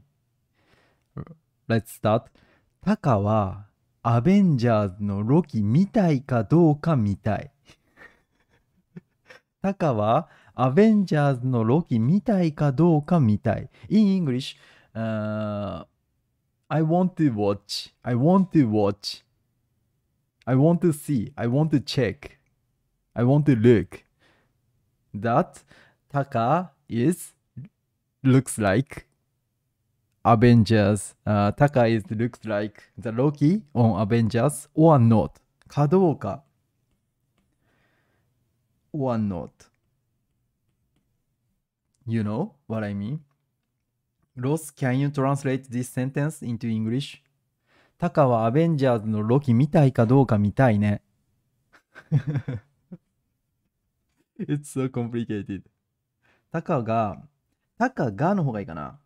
Let's start. タカはアベンジャーズのロキ見たいかどうか見たい。タカはアベンジャーズのロキ見たいかどうか見たい。In English,、uh, I want to watch, I want to watch, I want to see, I want to check, I want to look. That Taka is looks like Avengers、uh, Taka is looks like the Loki on Avengers or not かどうか or not You know what I mean? Ross, can you translate this sentence into English? タカはアベンジャーズのロキ見たいかどうか見たいね。It's so complicated. タカが、タカがの方がいいかな。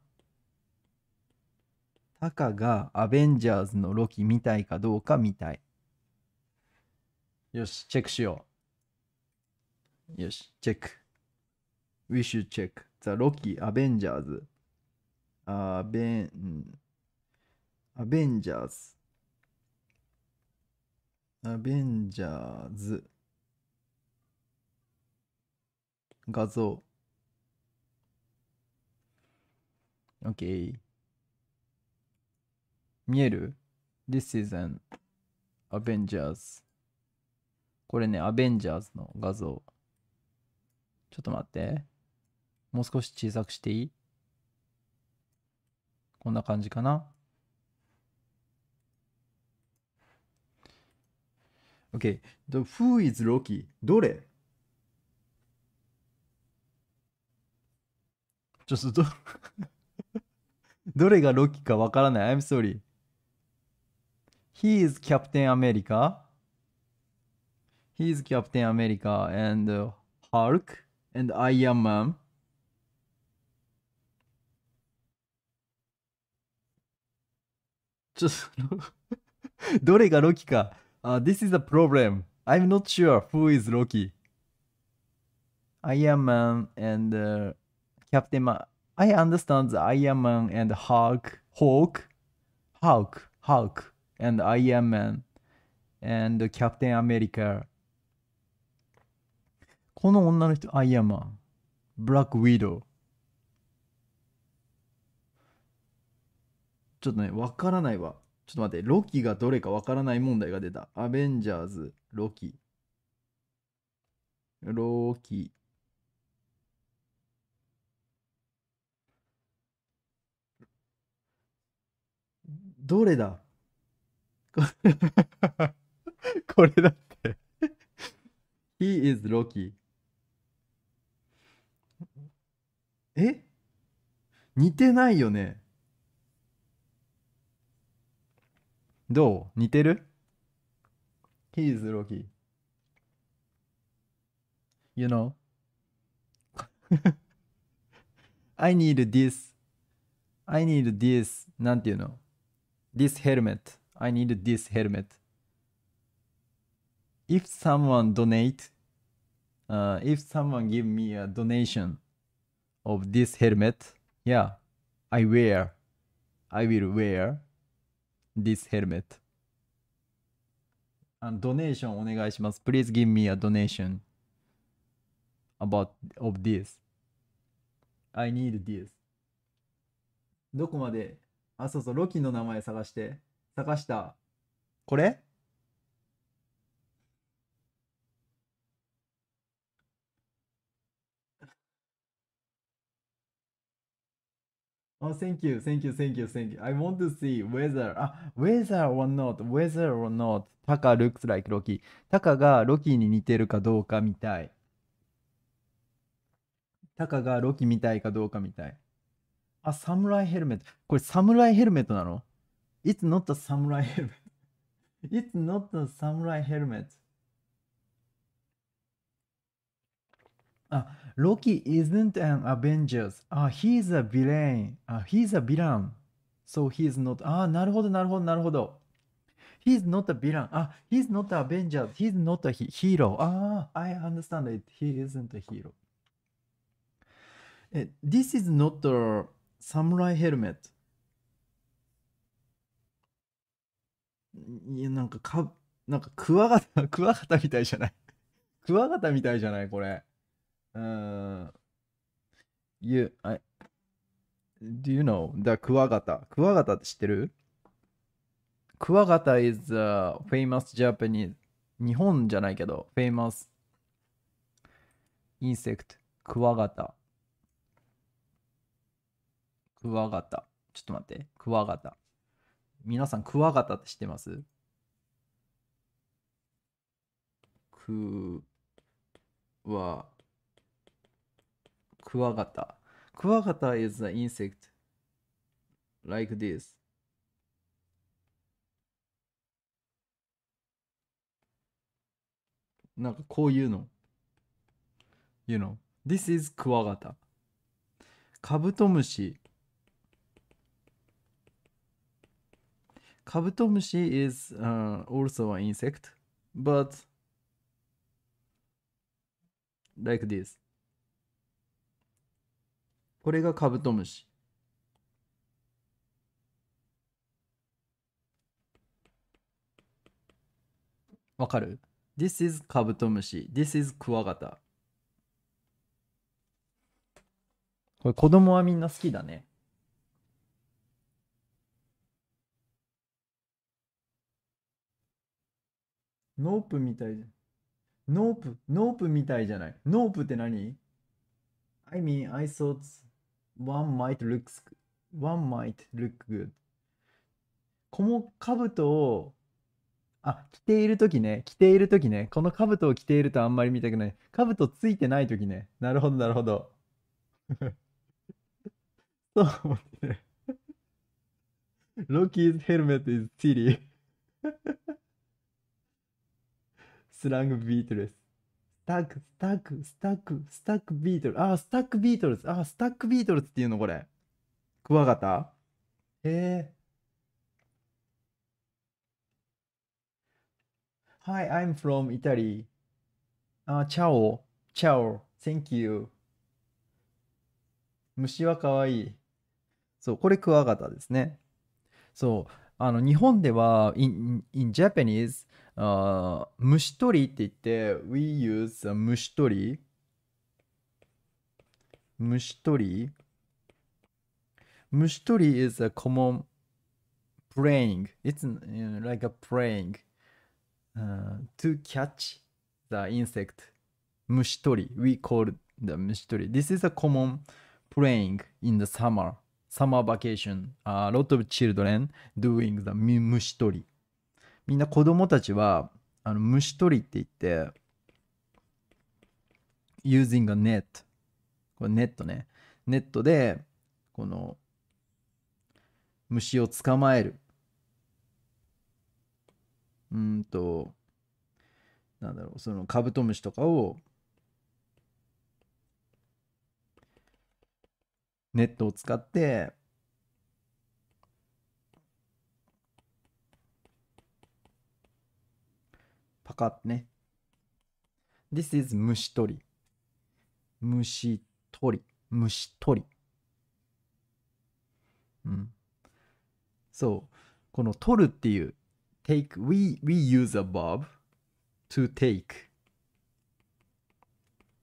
赤がアベンジャーズのロキ見たいかどうか見たい。よし、チェックしよう。よし、チェック。We should check the r o c k アベン、アベンジャーズ。アベンジャーズ。画像。OK。見える ?This is an Avengers. これね、アベンジャーズの画像。ちょっと待って。もう少し小さくしていいこんな感じかな ?OK。The Who is Loki? どれちょっとど <laughs> どれがロキかわからない。I'm sorry. he is Captain America. He is Captain America and uh, Hulk and Iron Man. <laughs> Just <laughs> どれがロキか。Uh, this is a problem. I'm not sure who is Loki. Iron Man and uh, Captain Man. I understand the Iron Man and Hulk. Hulk? Hulk. Hulk. and Iron Man and Captain America この女の人アイアンマンブラックウィドウちょっとねわからないわちょっと待ってロキがどれかわからない問題が出たアベンジャーズロキロキどれだこれだって He is Loki え似てないよねどう似てる ?He is Loki You know I need this I need this なんていうの This helmet I need this helmet. If someone donate, uh, if someone give me a donation of this helmet, yeah, I wear, I will wear this helmet. And donation お願いします。Please give me a donation about of this. I need this. どこまであ、そうそう、ロキの名前探して。坂下、これあ、oh, thank you, thank you, thank you, thank you. I want to see whether, あ、whether or not, whether or not, タカ looks like ロキ。タカがロキに似てるかどうかみたい。タカがロキみたいかどうかみたい。あ、サムライヘルメット。これサムライヘルメットなの It's not a samurai helmet. It's not a samurai helmet. あ、ロ o k i isn't an Avengers. あ、he's a villain. あ、he's a villain. So he's not. あ、なるほど、なるほど、なるほど。He's not a villain. あ、he's not a Avengers. He's not a hero. あ、I understand it. He isn't a hero. This is not a samurai helmet. いや、なんかか、なんかクワガタ、<laughs> クワガタみたいじゃない <laughs> クワガタみたいじゃないこれ。うーん。You, I, do you know the クワガタクワガタって知ってるクワガタ is a famous Japanese 日本じゃないけど famous i n s e c クワガタクワガタちょっと待ってクワガタ皆さん、クワガタって知ってますクわ、クワガタ。クワガタ is an insect like this. なんかこういうの。You know, this is クワガタ。カブトムシ。カブトムシ is、uh, also an insect, but like this. これがカブトムシ。わかる ?This is カブトムシ。This is クワガタ。これ子供はみんな好きだね。ノープみたいじゃん。ノープ、ノープみたいじゃない。ノープって何 ?I mean, I thought one might look, one might look good. この兜を、あ、着ているときね、着ているときね、この兜を着ているとあんまり見たくない。兜ついてないときね。なるほど、なるほど。<laughs> そう思ってね。r ッ c k y s helmet is s <laughs> スラングビートルズ。スタック、スタック、スタック、スタックビートルズ。あ、スタックビートルズ。あ、スタックビートルズっていうのこれ。クワガタへえ。Hi, I'm from Italy. あ、チャオ、チャオ、Thank you. 虫は可愛い。そう、これクワガタですね。そう、あの、日本では、in, in Japanese, あ虫取りって言って We use a 虫取り虫取り虫取り is a common praying it's like a praying、uh, to catch the insect 虫取り we call the 虫取り this is a common praying in the summer summer vacation a lot of children doing the 虫取りみんな子供たちはあの虫取りって言って using a net これネットねネットでこの虫を捕まえるうんとなんだろうそのカブトムシとかをネットを使ってパカっね。This is 虫取り。虫取り。虫取り。うん。そう。この取るっていう take, we, we use a verb to take.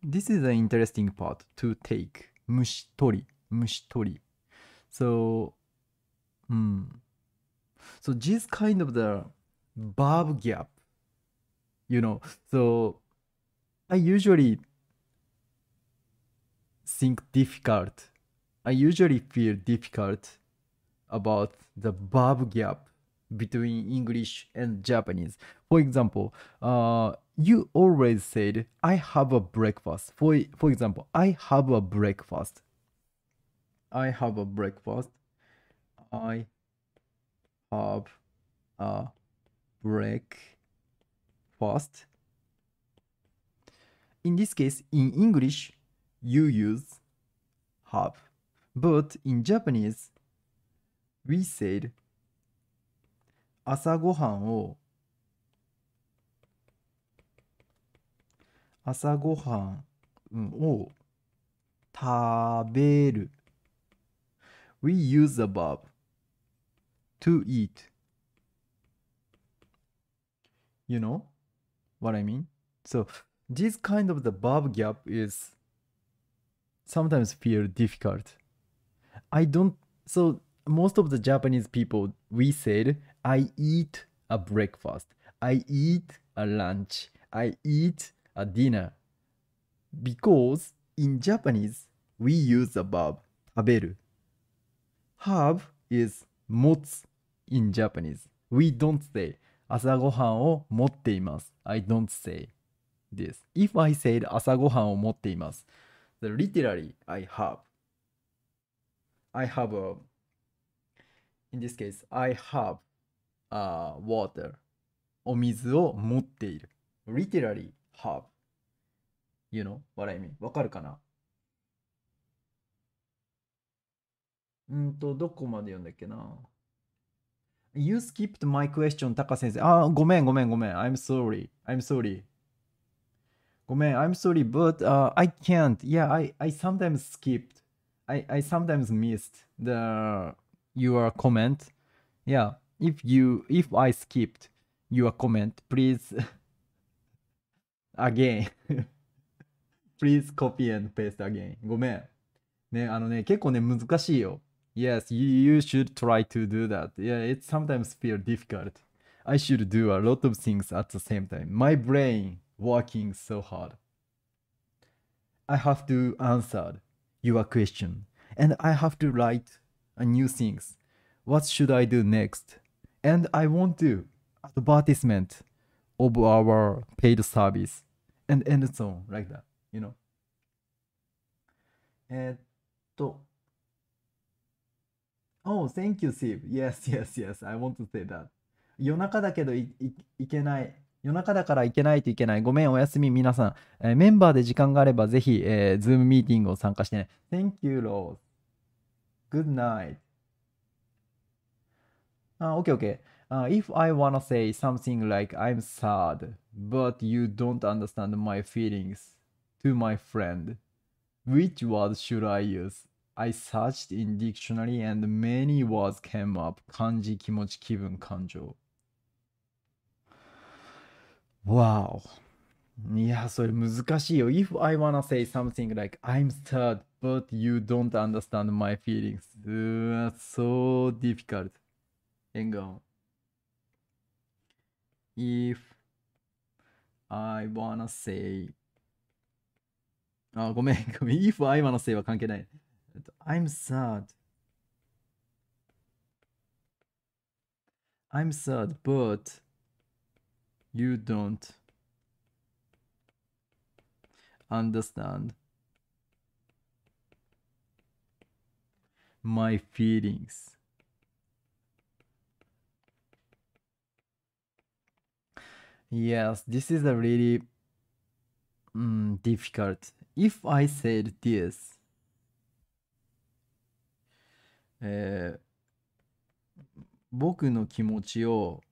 This is an interesting part to take. 虫取り。虫取り。So, う m so this kind of the verb gap you know so i usually think difficult i usually feel difficult about the verb gap between english and japanese for example uh, you always said i have a breakfast for for example i have a breakfast i have a breakfast i have a break first. In this case, in English, you use have, but in Japanese, we said 朝ごはんを朝ごはんを食べる We use the verb to eat. You know? what I mean? So this kind of the bob gap is sometimes feel difficult. I don't so most of the Japanese people we said I eat a breakfast, I eat a lunch, I eat a dinner. Because in Japanese we use the verb 食べる. Have is motsu in Japanese. We don't say 朝ごはんを持っています。I don't say this. If I said 朝ごはんを持っています。The literally I have. I have a, in this case, I have a water. お水を持っている。literally have. You know what I mean? わかるかなうんと、どこまで読んだっけな You skipped my question, タカ先生。あ、ごめん、ごめん、ごめん。I'm ah, sorry. I'm sorry. ごめん、I'm sorry, but、uh, I can't. Yeah, I, I sometimes skipped. I, I sometimes missed the your comment. Yeah, if you if I skipped your comment, please <laughs> again. <laughs> please copy and paste again. ごめん。ね、あのね、結構ね、難しいよ。Yes, you, you should try to do that. Yeah, it sometimes feel difficult. I should do a lot of things at the same time. My brain working so hard. I have to answer your question and I have to write a new things. What should I do next? And I want to advertisement of our paid service and and so on like that, you know. えっと Oh, thank you, Steve. Yes, yes, yes. I want to say that. 夜中だけどいいいけない。夜中だから行けないといけない。ごめん、おやすみ、皆さん。えー、メンバーで時間があれば、ぜひ、えー、ムミーティングを参加してね。Thank you, Rose. Good night. あ、OK, OK. Uh, if I wanna say something like I'm sad, but you don't understand my feelings to my friend, which word should I use? I searched in dictionary and many words came up. 漢字、気持ち、気分、感情。Wow. いや、それ難しいよ。If I wanna say something like I'm sad, but you don't understand my feelings. うー、so difficult. Hang on. If I wanna say あ、ごめん。If I wanna say は関係ない。I'm sad. I'm sad, but you don't understand my feelings. Yes, this is a really mm, difficult. If I said this, えー、僕の気持ちを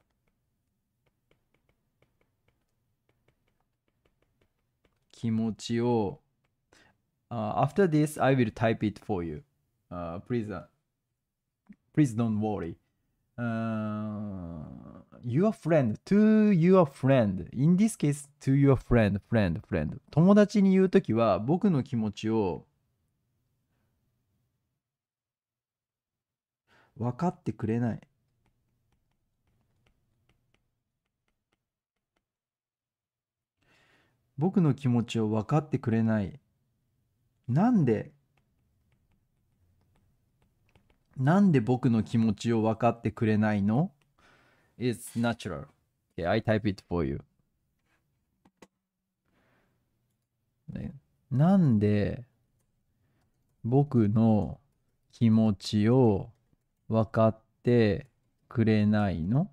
気持ちを、uh, After this, I will type it for you.、Uh, please,、uh, please don't worry.、Uh, your friend, to your friend. In this case, to your friend, friend, friend. 友達に言うときは僕の気持ちを分かってくれない。僕の気持ちを分かってくれない。なんでなんで僕の気持ちを分かってくれないの ?It's natural. Okay, I type it for you. なんで僕の気持ちを分かってくれないの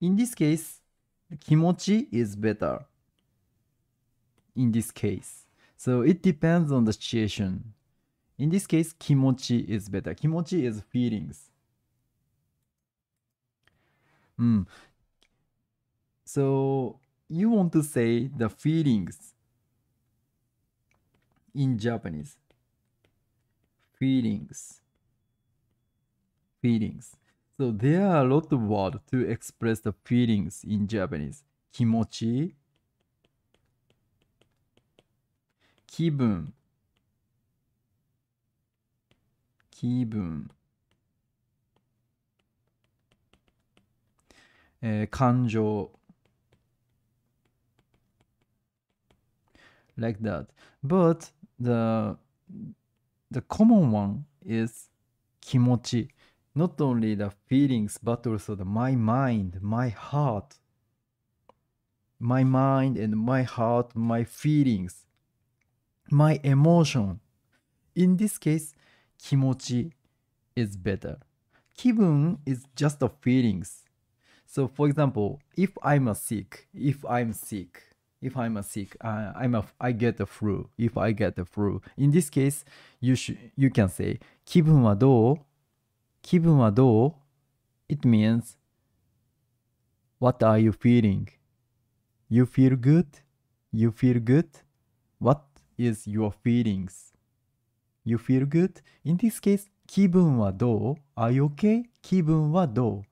?In this case, 気持ち is better. In this case. So it depends on the situation. In this case, 気持ち is better. 気持ち is feelings. うん。So you want to say the feelings in Japanese. feelings. Feelings. So there are a lot of words to express the feelings in Japanese. Kimochi, kibun, kibun, eh, kanjo, like that. But the the common one is kimochi. Not only the feelings, but also the my mind, my heart. My mind and my heart, my feelings, my emotion. In this case, kimochi is better. Kibun is just the feelings. So for example, if I'm sick, if I'm sick, if I'm a sick, uh, I'm a, I get a flu. If I get a flu, in this case, you should you can say "気分はどう?" It means what are you feeling? You feel good? You feel good? What is your feelings? You feel good? In this case, 気分はどう? Are you okay? 気分はどう?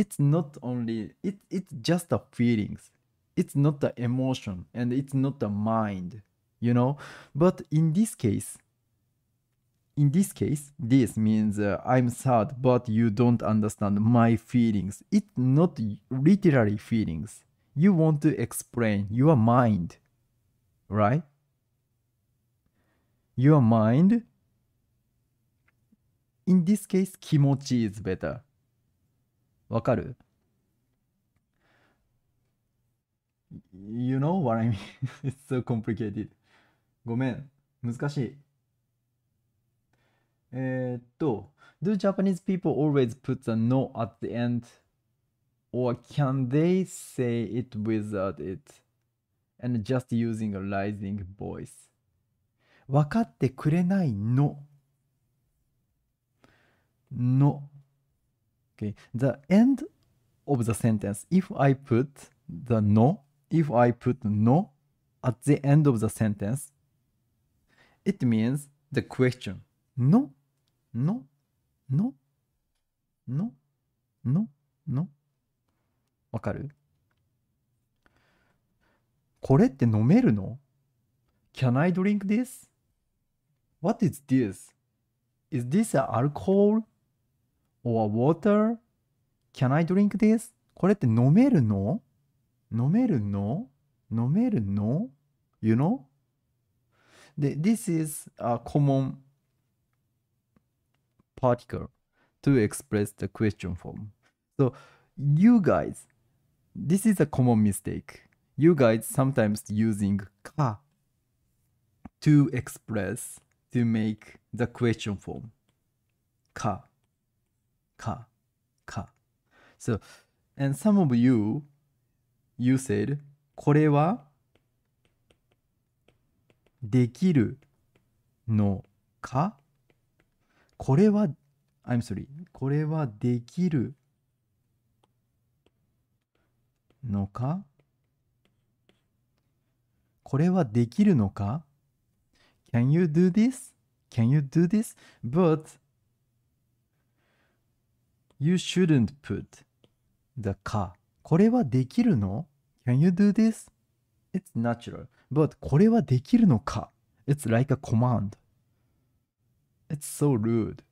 It's not only it it's just the feelings it's not the emotion and it's not the mind you know but in this case in this case this means uh, i'm sad but you don't understand my feelings it's not literary feelings you want to explain your mind right your mind in this case kimochi is better わかる You know what I mean? <laughs> It's so complicated. ごめん。難しい。えー、っと、Do Japanese people always put the no at the end? Or can they say it without it? And just using a rising voice? 分かってくれないの。の。Okay. The end of the sentence, if I put the no if I put no at the end of the sentence, it means the question. No, no, no, no, no, no. わかるこれって飲めるの ?Can I drink this?What is this?Is this alcohol? or water? Can I drink this? これって飲めるの飲めるの飲めるの ?You know? で、this is a common particle to express the question form. So, you guys, this is a common mistake. You guys sometimes using ka to express, to make the question form. Ka, ka, ka. So, and some of you You said これはできるのかこれは I'm sorry これはできるのかこれはできるのか ?Can you do this?Can you do this?But you shouldn't put the car これはできるの ?Can you do this? It's natural. But これはできるのか ?It's like a command. It's so rude.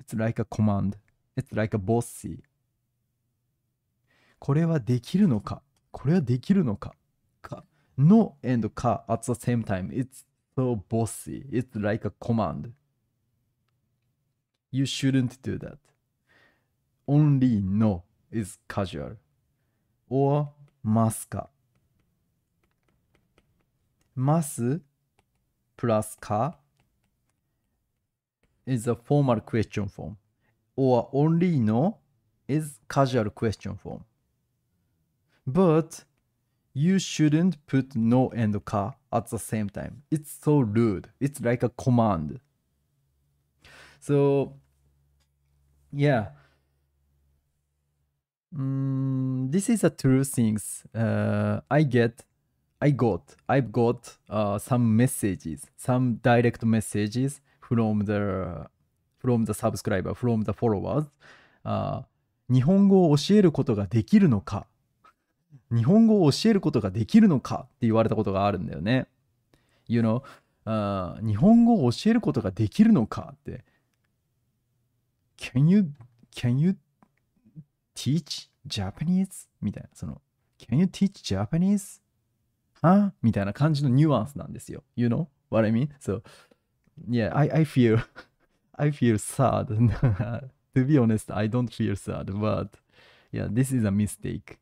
It's like a command. It's like a bossy. これはできるのかこれはできるのかか ?No and か at the same time. It's so bossy. It's like a command. You shouldn't do that. Only no is casual. or maska. Masu plus ka is a formal question form, or only no is casual question form. But you shouldn't put no and ka at the same time. It's so rude. It's like a command. So yeah Mm, this is a true things. Uh, I get, I got, I've got uh, some messages, some direct messages from the from the subscriber, from the followers. Uh, 日本語を教えることができるのか日本語を教えることができるのかって言われたことがあるんだよね。You know,、uh, 日本語を教えることができるのかって。Can you, can you teach Japanese? みたいな、その、can you teach Japanese? はみたいな感じのニュアンスなんですよ。You know what I mean? So, yeah, I, I feel, I feel sad. to be honest, I don't feel sad, but yeah, this is a mistake.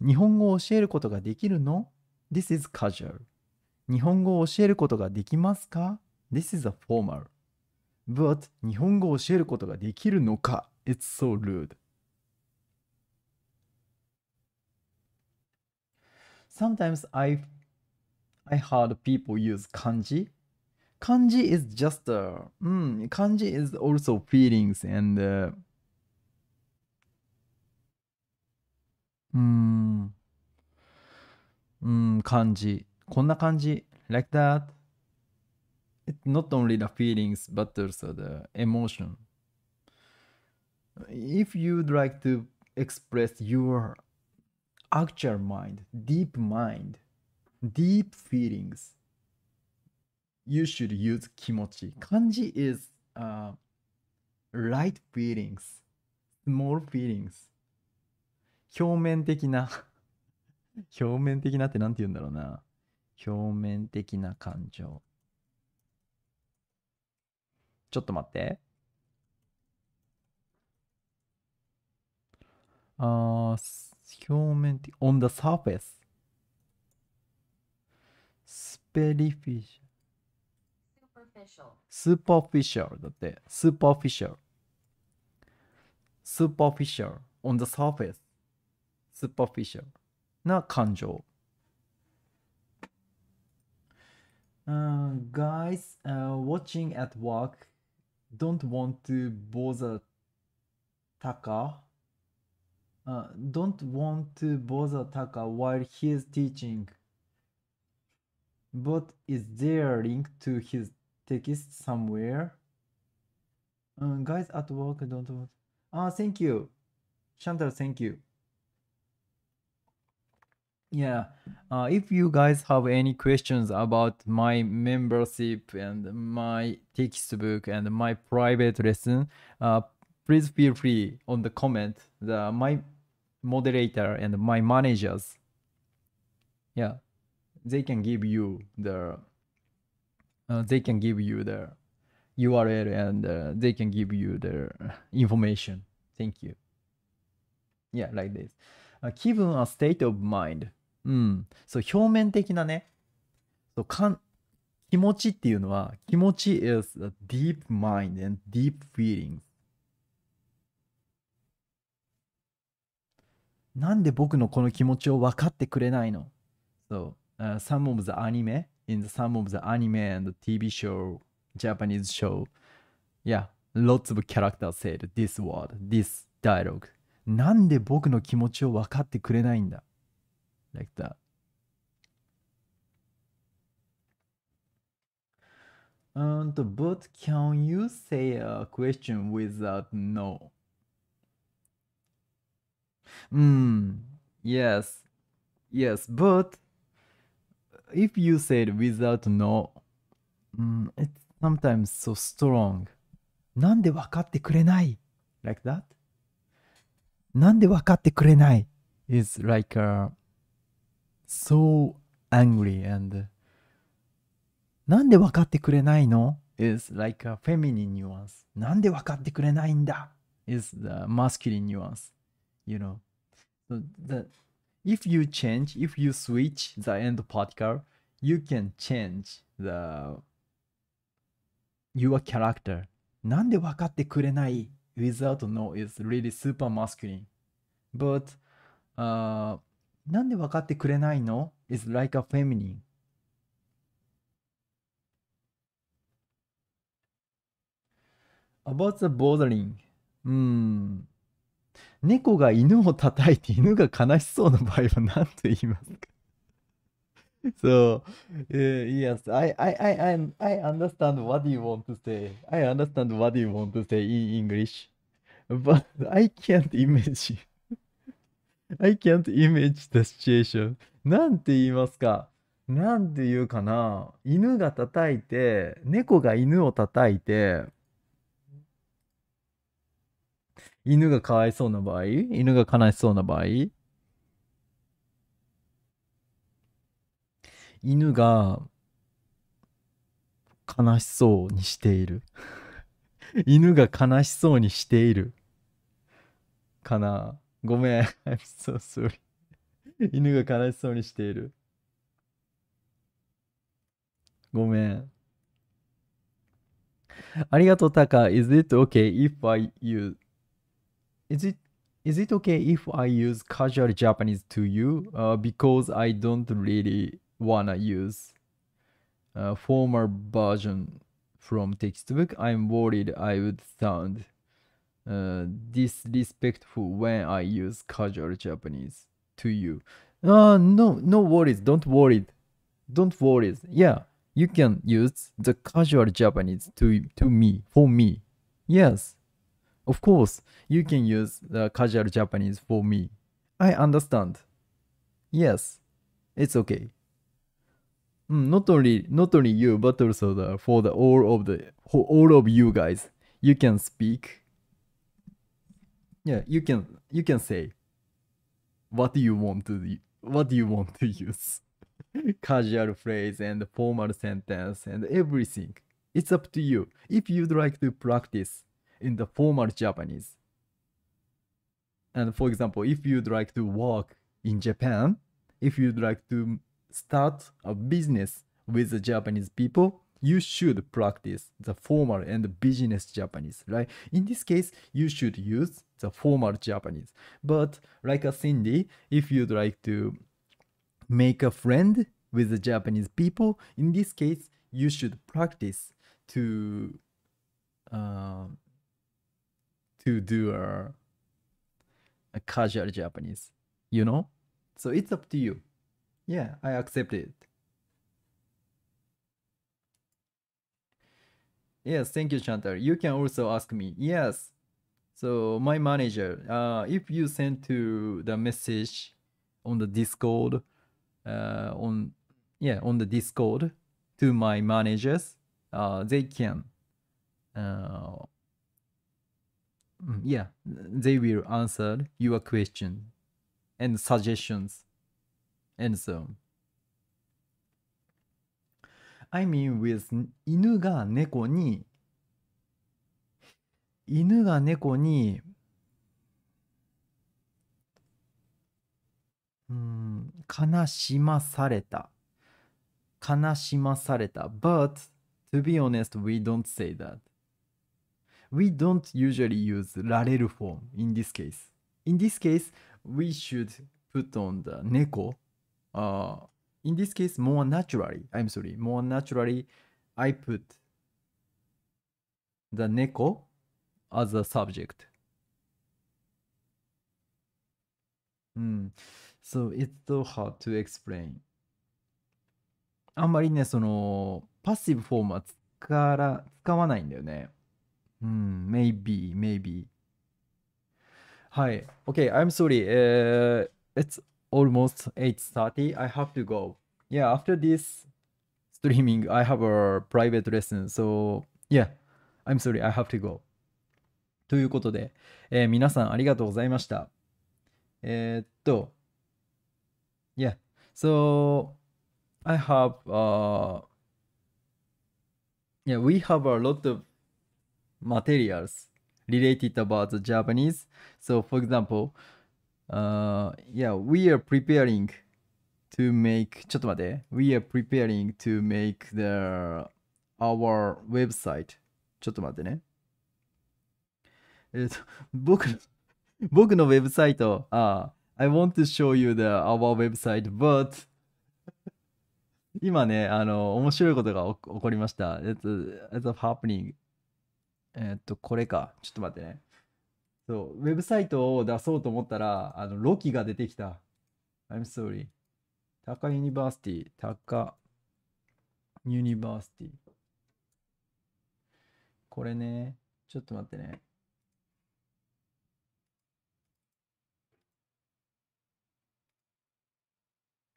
日本語を教えることができるの ?This is casual. 日本語を教えることができますか ?This is a formal. But 日本語を教えることができるのか ?It's so rude. sometimes I I heard people use kanji. Kanji is just uh, mm, kanji is also feelings and uh, mm, mm, kanji. like that. It's not only the feelings but also the emotion. If you'd like to express your actual mind, deep mind, deep feelings. You should use kimochi. Kanji is uh, light feelings, small feelings. 表面的な表面的なって何て言うんだろうな。表面的な感情。ちょっと待って。あー、表面的 on the surface superficial superficial superficial superficial on the surface superficial Uh, guys uh, watching at work don't want to bother Taka uh, don't want to bother Taka while he is teaching. But is there a link to his text somewhere? Uh, guys at work don't want. Ah, thank you. Chantal, thank you. Yeah, uh, if you guys have any questions about my membership and my textbook and my private lesson, uh, please feel free on the comment. The, my moderator and my managers yeah they can give you the uh, they can give you the url and uh, they can give you the information thank you yeah like this a uh, state of mind うんそう表面的なねそうかん気持ちっていうのは気持ち hmm. is a deep mind and deep feelings なんで僕のこの気持ちを分かってくれないの So,、uh, some of the anime, in the some of the anime and the TV show, Japanese show, yeah, lots of characters said this word, this dialogue. なんで僕の気持ちを分かってくれないんだ Like that. うんと、but can you say a question without no? Mm, yes. Yes, but if you said without no, mm, it's sometimes so strong. なんで分かってくれない ?like that? なんで分かってくれない is like a, so angry and なんで分かってくれないの is like a feminine nuance. なんで分かってくれないんだ is the masculine nuance. you know so the if you change if you switch the end particle you can change the your character なんで分かってくれない without no is really super masculine but、uh, なんで分かってくれないの is like a feminine a b o u t the b o t h e r i n g うん。猫が犬を叩いて犬が悲しそうな場合は何と言いますか So, u い yes, I, I, I, I understand what you want to say. I understand what you want to say in English. But I can't imagine. I can't image the situation. なんて言いますかなんて言うかな犬が叩いて、猫が犬を叩いて、犬がかわいそうな場合犬が悲しそうな場合犬が悲しそうにしている <laughs> 犬が悲しそうにしているかなごめん I'm so sorry 犬が悲しそうにしているごめんありがとうタカ Is it okay if I use Is it is it okay if I use casual Japanese to you? Uh, because I don't really wanna use a uh, formal version from textbook. I'm worried I would sound uh, disrespectful when I use casual Japanese to you. Uh, no, no worries. Don't worry. Don't worry. Yeah, you can use the casual Japanese to to me for me. Yes. Of course, you can use the uh, casual Japanese for me. I understand. Yes, it's okay. Mm, not only not only you, but also the, for the all of the for all of you guys, you can speak. Yeah, you can you can say what you want to what you want to use, <laughs> casual phrase and formal sentence and everything. It's up to you. If you'd like to practice in the formal Japanese. And for example, if you'd like to work in Japan, if you'd like to start a business with the Japanese people, you should practice the formal and business Japanese, right? In this case, you should use the formal Japanese. But like a Cindy, if you'd like to make a friend with the Japanese people, in this case, you should practice to uh, to do a, a casual Japanese, you know? So it's up to you. Yeah, I accept it. Yes, thank you, Chantal. You can also ask me. Yes. So my manager, uh, if you send to the message on the Discord, uh, on yeah, on the Discord to my managers, uh, they can uh, yeah, they will answer your question and suggestions and so on. I mean with 犬が猫に犬が猫にうん悲しまされた悲しまされた but to be honest we don't say that we don't usually use RARER form in this case. In this case, we should put on the neko. Uh, in this case, more naturally, I'm sorry, more naturally, I put the neko as a subject. Mm. So it's so hard to explain. あんまりね、その、パッシブフォームは使わないんだよね。うん、maybe, maybe. はい。Okay, I'm sorry.、Uh, it's almost 8.30. I have to go. Yeah, after this streaming, I have a private lesson. So, yeah, I'm sorry. I have to go. ということで、えー、皆さんありがとうございました。えー、っと、Yeah, so I have, uh, yeah, we have a lot of materials related about the Japanese. So for example, uh, yeah, we are preparing to make, We are preparing to make the, our website. website. ちょっと待ってね。えっと、僕の、僕のウェブサイト、あ、uh, <laughs> I want to show you the, our website, but <laughs> 今ね、あの、面白いことが起こりました。It's, it's happening. えー、っと、これか。ちょっと待ってね。そう、ウェブサイトを出そうと思ったら、あの、ロキが出てきた。I'm sorry. タカユニバーシティ。タカユニバーシティ。これね。ちょっと待ってね。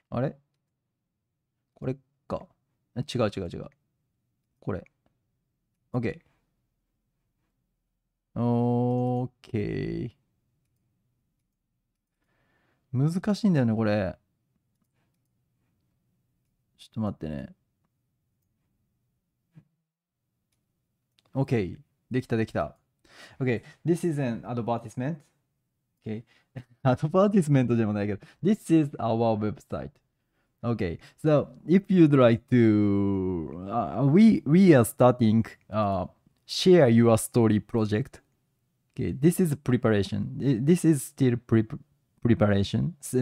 あれこれか。違う違う違う。これ。OK。OK。難しいんだよね、これ。ちょっと待ってね。OK。できた、できた。OK。This is an advertisement. OK。アドバーティスメントでもないけど。This is our website. Okay, so if you'd like to, uh, we we are starting uh, share your story project. Okay, this is preparation. This is still pre preparation. So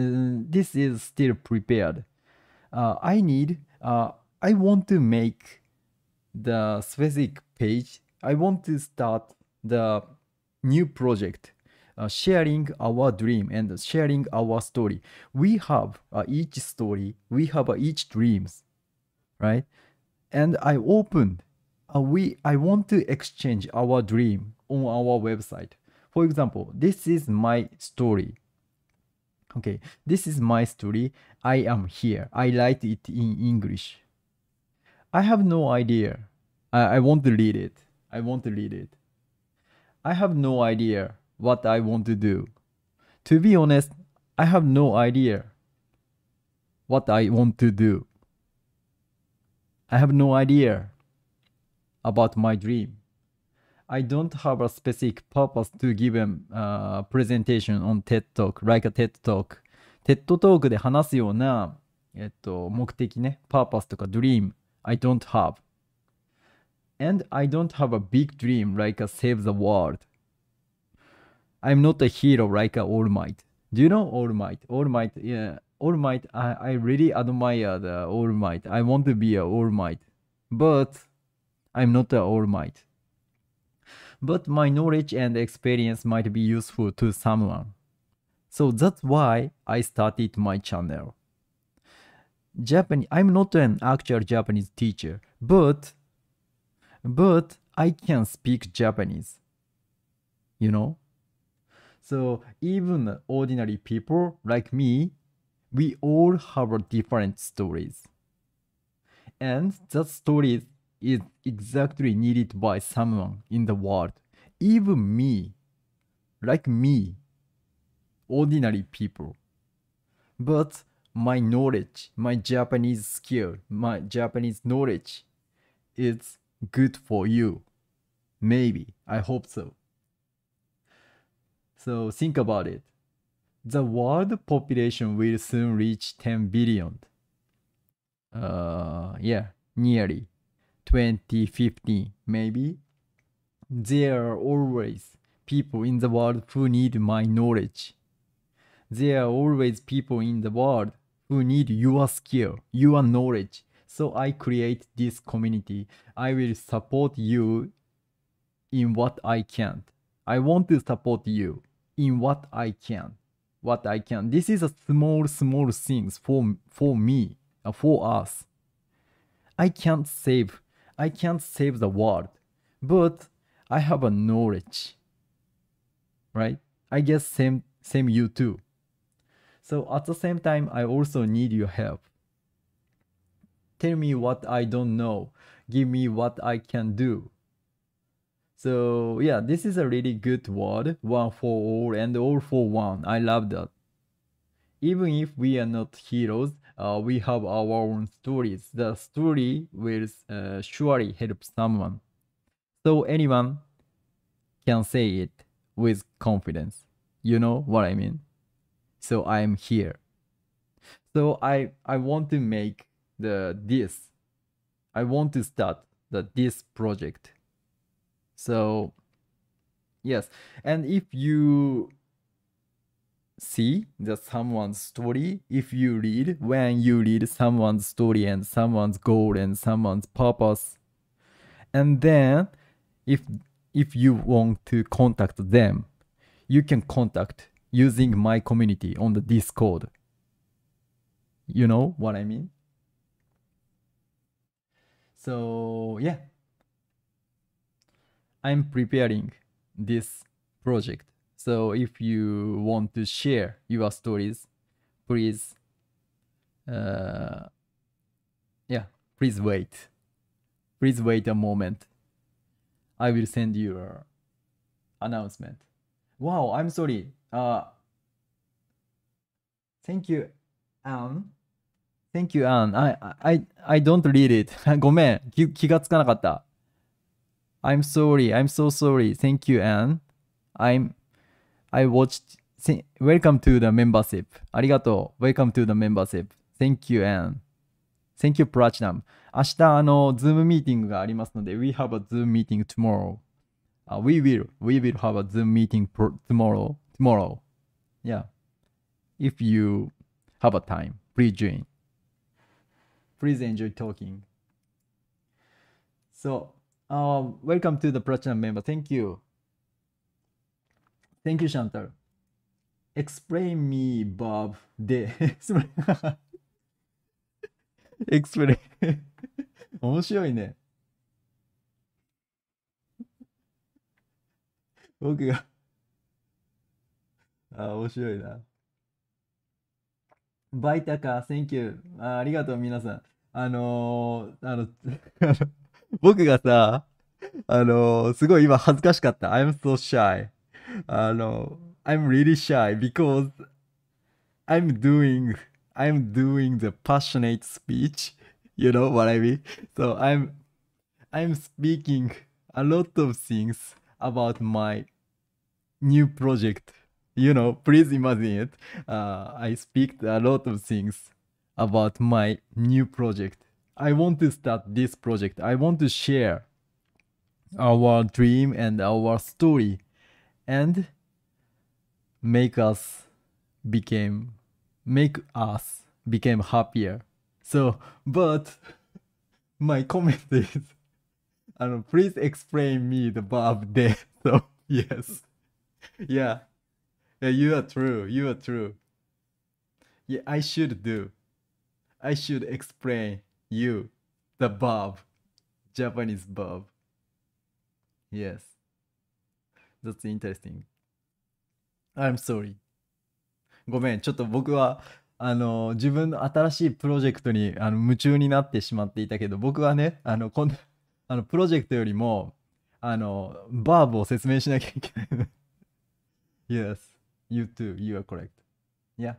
this is still prepared. Uh, I need, uh, I want to make the specific page. I want to start the new project. Uh, sharing our dream and sharing our story. We have uh, each story, we have uh, each dreams, right? And I opened uh, we I want to exchange our dream on our website. For example, this is my story. Okay, this is my story. I am here. I write it in English. I have no idea. I, I want to read it. I want to read it. I have no idea what I want to do. To be honest, I have no idea what I want to do. I have no idea about my dream. I don't have a specific purpose to give a presentation on TED Talk, like a TED Talk. TED Talk で話すような、えっと、目的ね、パーパスとか dream, I don't have. And I don't have a big dream like a save the world. I'm not a hero like a All Might. Do you know All Might? All Might, yeah. All Might, I, I really admire the All Might. I want to be a All Might. But I'm not the all might. But my knowledge and experience might be useful to someone. So that's why I started my channel. Japanese I'm not an actual Japanese teacher, but but I can speak Japanese. You know? So even ordinary people like me, we all have different stories. And that stories is exactly needed by someone in the world. Even me, like me, ordinary people. But my knowledge, my Japanese skill, my Japanese knowledge is good for you. Maybe, I hope so. So think about it. The world population will soon reach 10 billion. Uh, yeah, nearly. 2050 maybe there are always people in the world who need my knowledge there are always people in the world who need your skill your knowledge so i create this community i will support you in what i can i want to support you in what i can what i can this is a small small things for for me for us i can't save I can't save the world, but I have a knowledge. Right? I guess same same you too. So at the same time, I also need your help. Tell me what I don't know. Give me what I can do. So yeah, this is a really good word. One for all and all for one. I love that. Even if we are not heroes, uh, we have our own stories. The story will uh, surely help someone. So anyone can say it with confidence. You know what I mean? So I'm here. So I, I want to make the this. I want to start the this project. So yes, and if you see the someone's story if you read when you read someone's story and someone's goal and someone's purpose and then if if you want to contact them you can contact using my community on the discord you know what i mean so yeah i'm preparing this project so if you want to share your stories, please, uh, yeah, please wait. Please wait a moment. I will send you an announcement. Wow, I'm sorry. Uh, thank you, Anne. Thank you, Anne. I, I, I don't read it. you, 気がつかなかった. <laughs> am sorry. I'm so sorry. Thank you, Anne. I'm I watched. Welcome to the membership. ありがとう。Welcome to the membership. Thank you and thank you Platinum. 明日あの Zoom Zoom We have a Zoom meeting tomorrow. Uh, we will. We will have a Zoom meeting tomorrow. Tomorrow. Yeah. If you have a time, please join. Please enjoy talking. So, um, welcome to the Platinum member. Thank you. Thank you, Chantal. Explain me, Bob. で、Explain. 面白いね。僕があ、面白いな。バイタカ、Thank you. あありがとう、皆さん。あのー、あの、僕がさ、あのー、すごい今恥ずかしかった。I'm so shy. <laughs> Uh, i am really shy because I'm doing, I'm doing the passionate speech. You know what I mean? So I'm, I'm speaking a lot of things about my new project. You know, please imagine it. Uh, I speak a lot of things about my new project. I want to start this project. I want to share our dream and our story and make us became make us became happier. So, but <laughs> my comment is, I don't please explain me the verb <laughs> death So <laughs> yes, yeah, yeah, you are true. You are true. Yeah, I should do. I should explain you the verb, Japanese verb. Yes. That's interesting. I'm sorry. ごめん、ちょっと僕は、あの、自分の新しいプロジェクトにあの夢中になってしまっていたけど、僕はね、あの、こんあのプロジェクトよりも、あの、バーブを説明しなきゃいけない。yes, you too, you are correct. Yeah.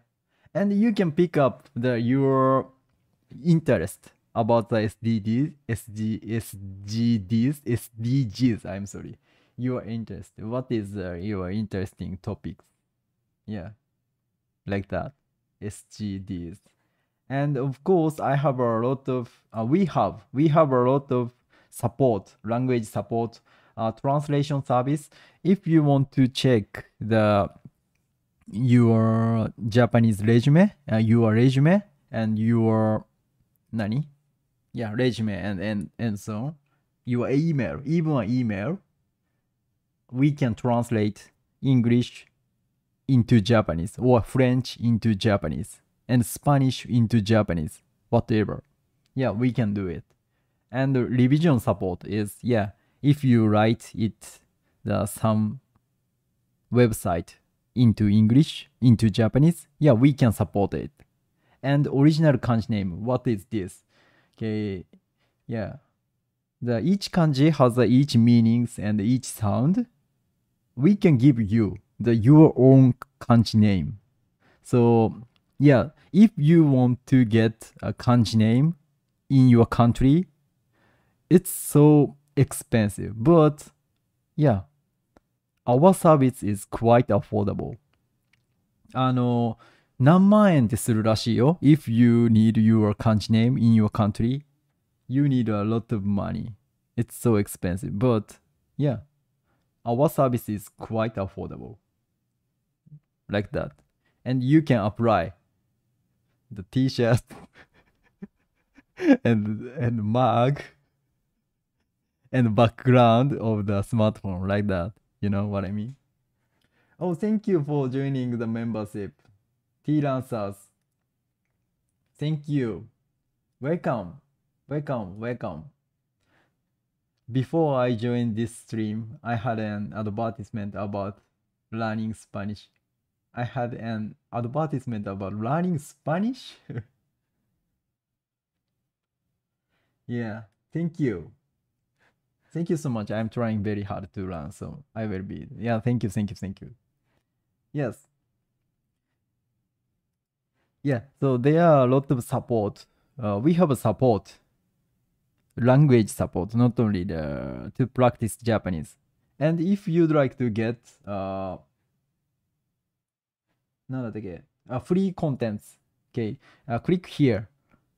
And you can pick up the, your interest about the SDGs, s d SGDs, SDGs, I'm sorry. your interest what is uh, your interesting topics yeah like that sgds and of course i have a lot of uh, we have we have a lot of support language support uh, translation service if you want to check the your japanese resume uh, your resume and your nani yeah resume and and and so on your email even an email we can translate English into Japanese or French into Japanese and Spanish into Japanese, whatever. Yeah, we can do it. And revision support is yeah, if you write it the some website into English, into Japanese, yeah, we can support it. And original kanji name, what is this? Okay, yeah. The each kanji has uh, each meanings and each sound we can give you the your own kanji name. So yeah, if you want to get a kanji name in your country, it's so expensive. But yeah, our service is quite affordable. If you need your kanji name in your country, you need a lot of money. It's so expensive. But yeah our service is quite affordable. Like that. And you can apply the t-shirt <laughs> and and mug and background of the smartphone like that. You know what I mean? Oh, thank you for joining the membership. T-Lancers. Thank you. Welcome. Welcome. Welcome. Before I joined this stream, I had an advertisement about learning Spanish. I had an advertisement about learning Spanish? <laughs> yeah, thank you. Thank you so much. I'm trying very hard to learn, so I will be. Yeah, thank you, thank you, thank you. Yes. Yeah, so there are a lot of support. Uh, we have a support language support, not only the to practice Japanese. And if you'd like to get uh, uh, free contents, okay, uh, click here,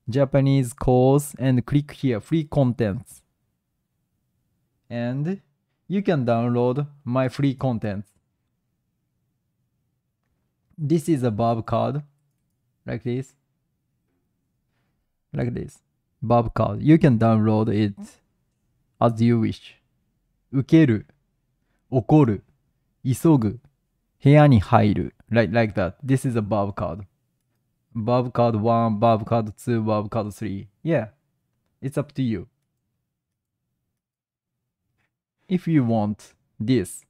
Japanese course, and click here, free contents. And you can download my free contents. This is a Bob card, like this, like this. Bobcat. You can download it as you wish. Ukeru, okoru, isogu, heya ni 受ける、怒る、急ぐ、部屋に入る。Like, like that. This is a Bobcat. Bobcat 1, Bobcat 2, Bobcat 3. Yeah, it's up to you. If you want this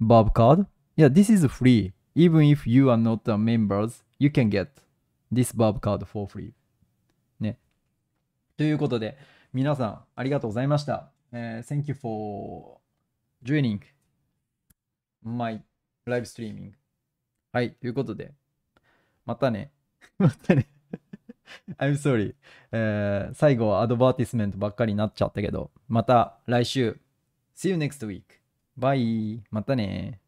Bobcat, yeah, this is free. Even if you are not a members, you can get this Bobcat for free. ということで、皆さんありがとうございました。え thank you for joining my live streaming. はい、ということで、またね。<laughs> またね。I'm sorry、えー、最後はアドバーティスメントばっかりになっちゃったけど、また来週。See you next week. Bye. またね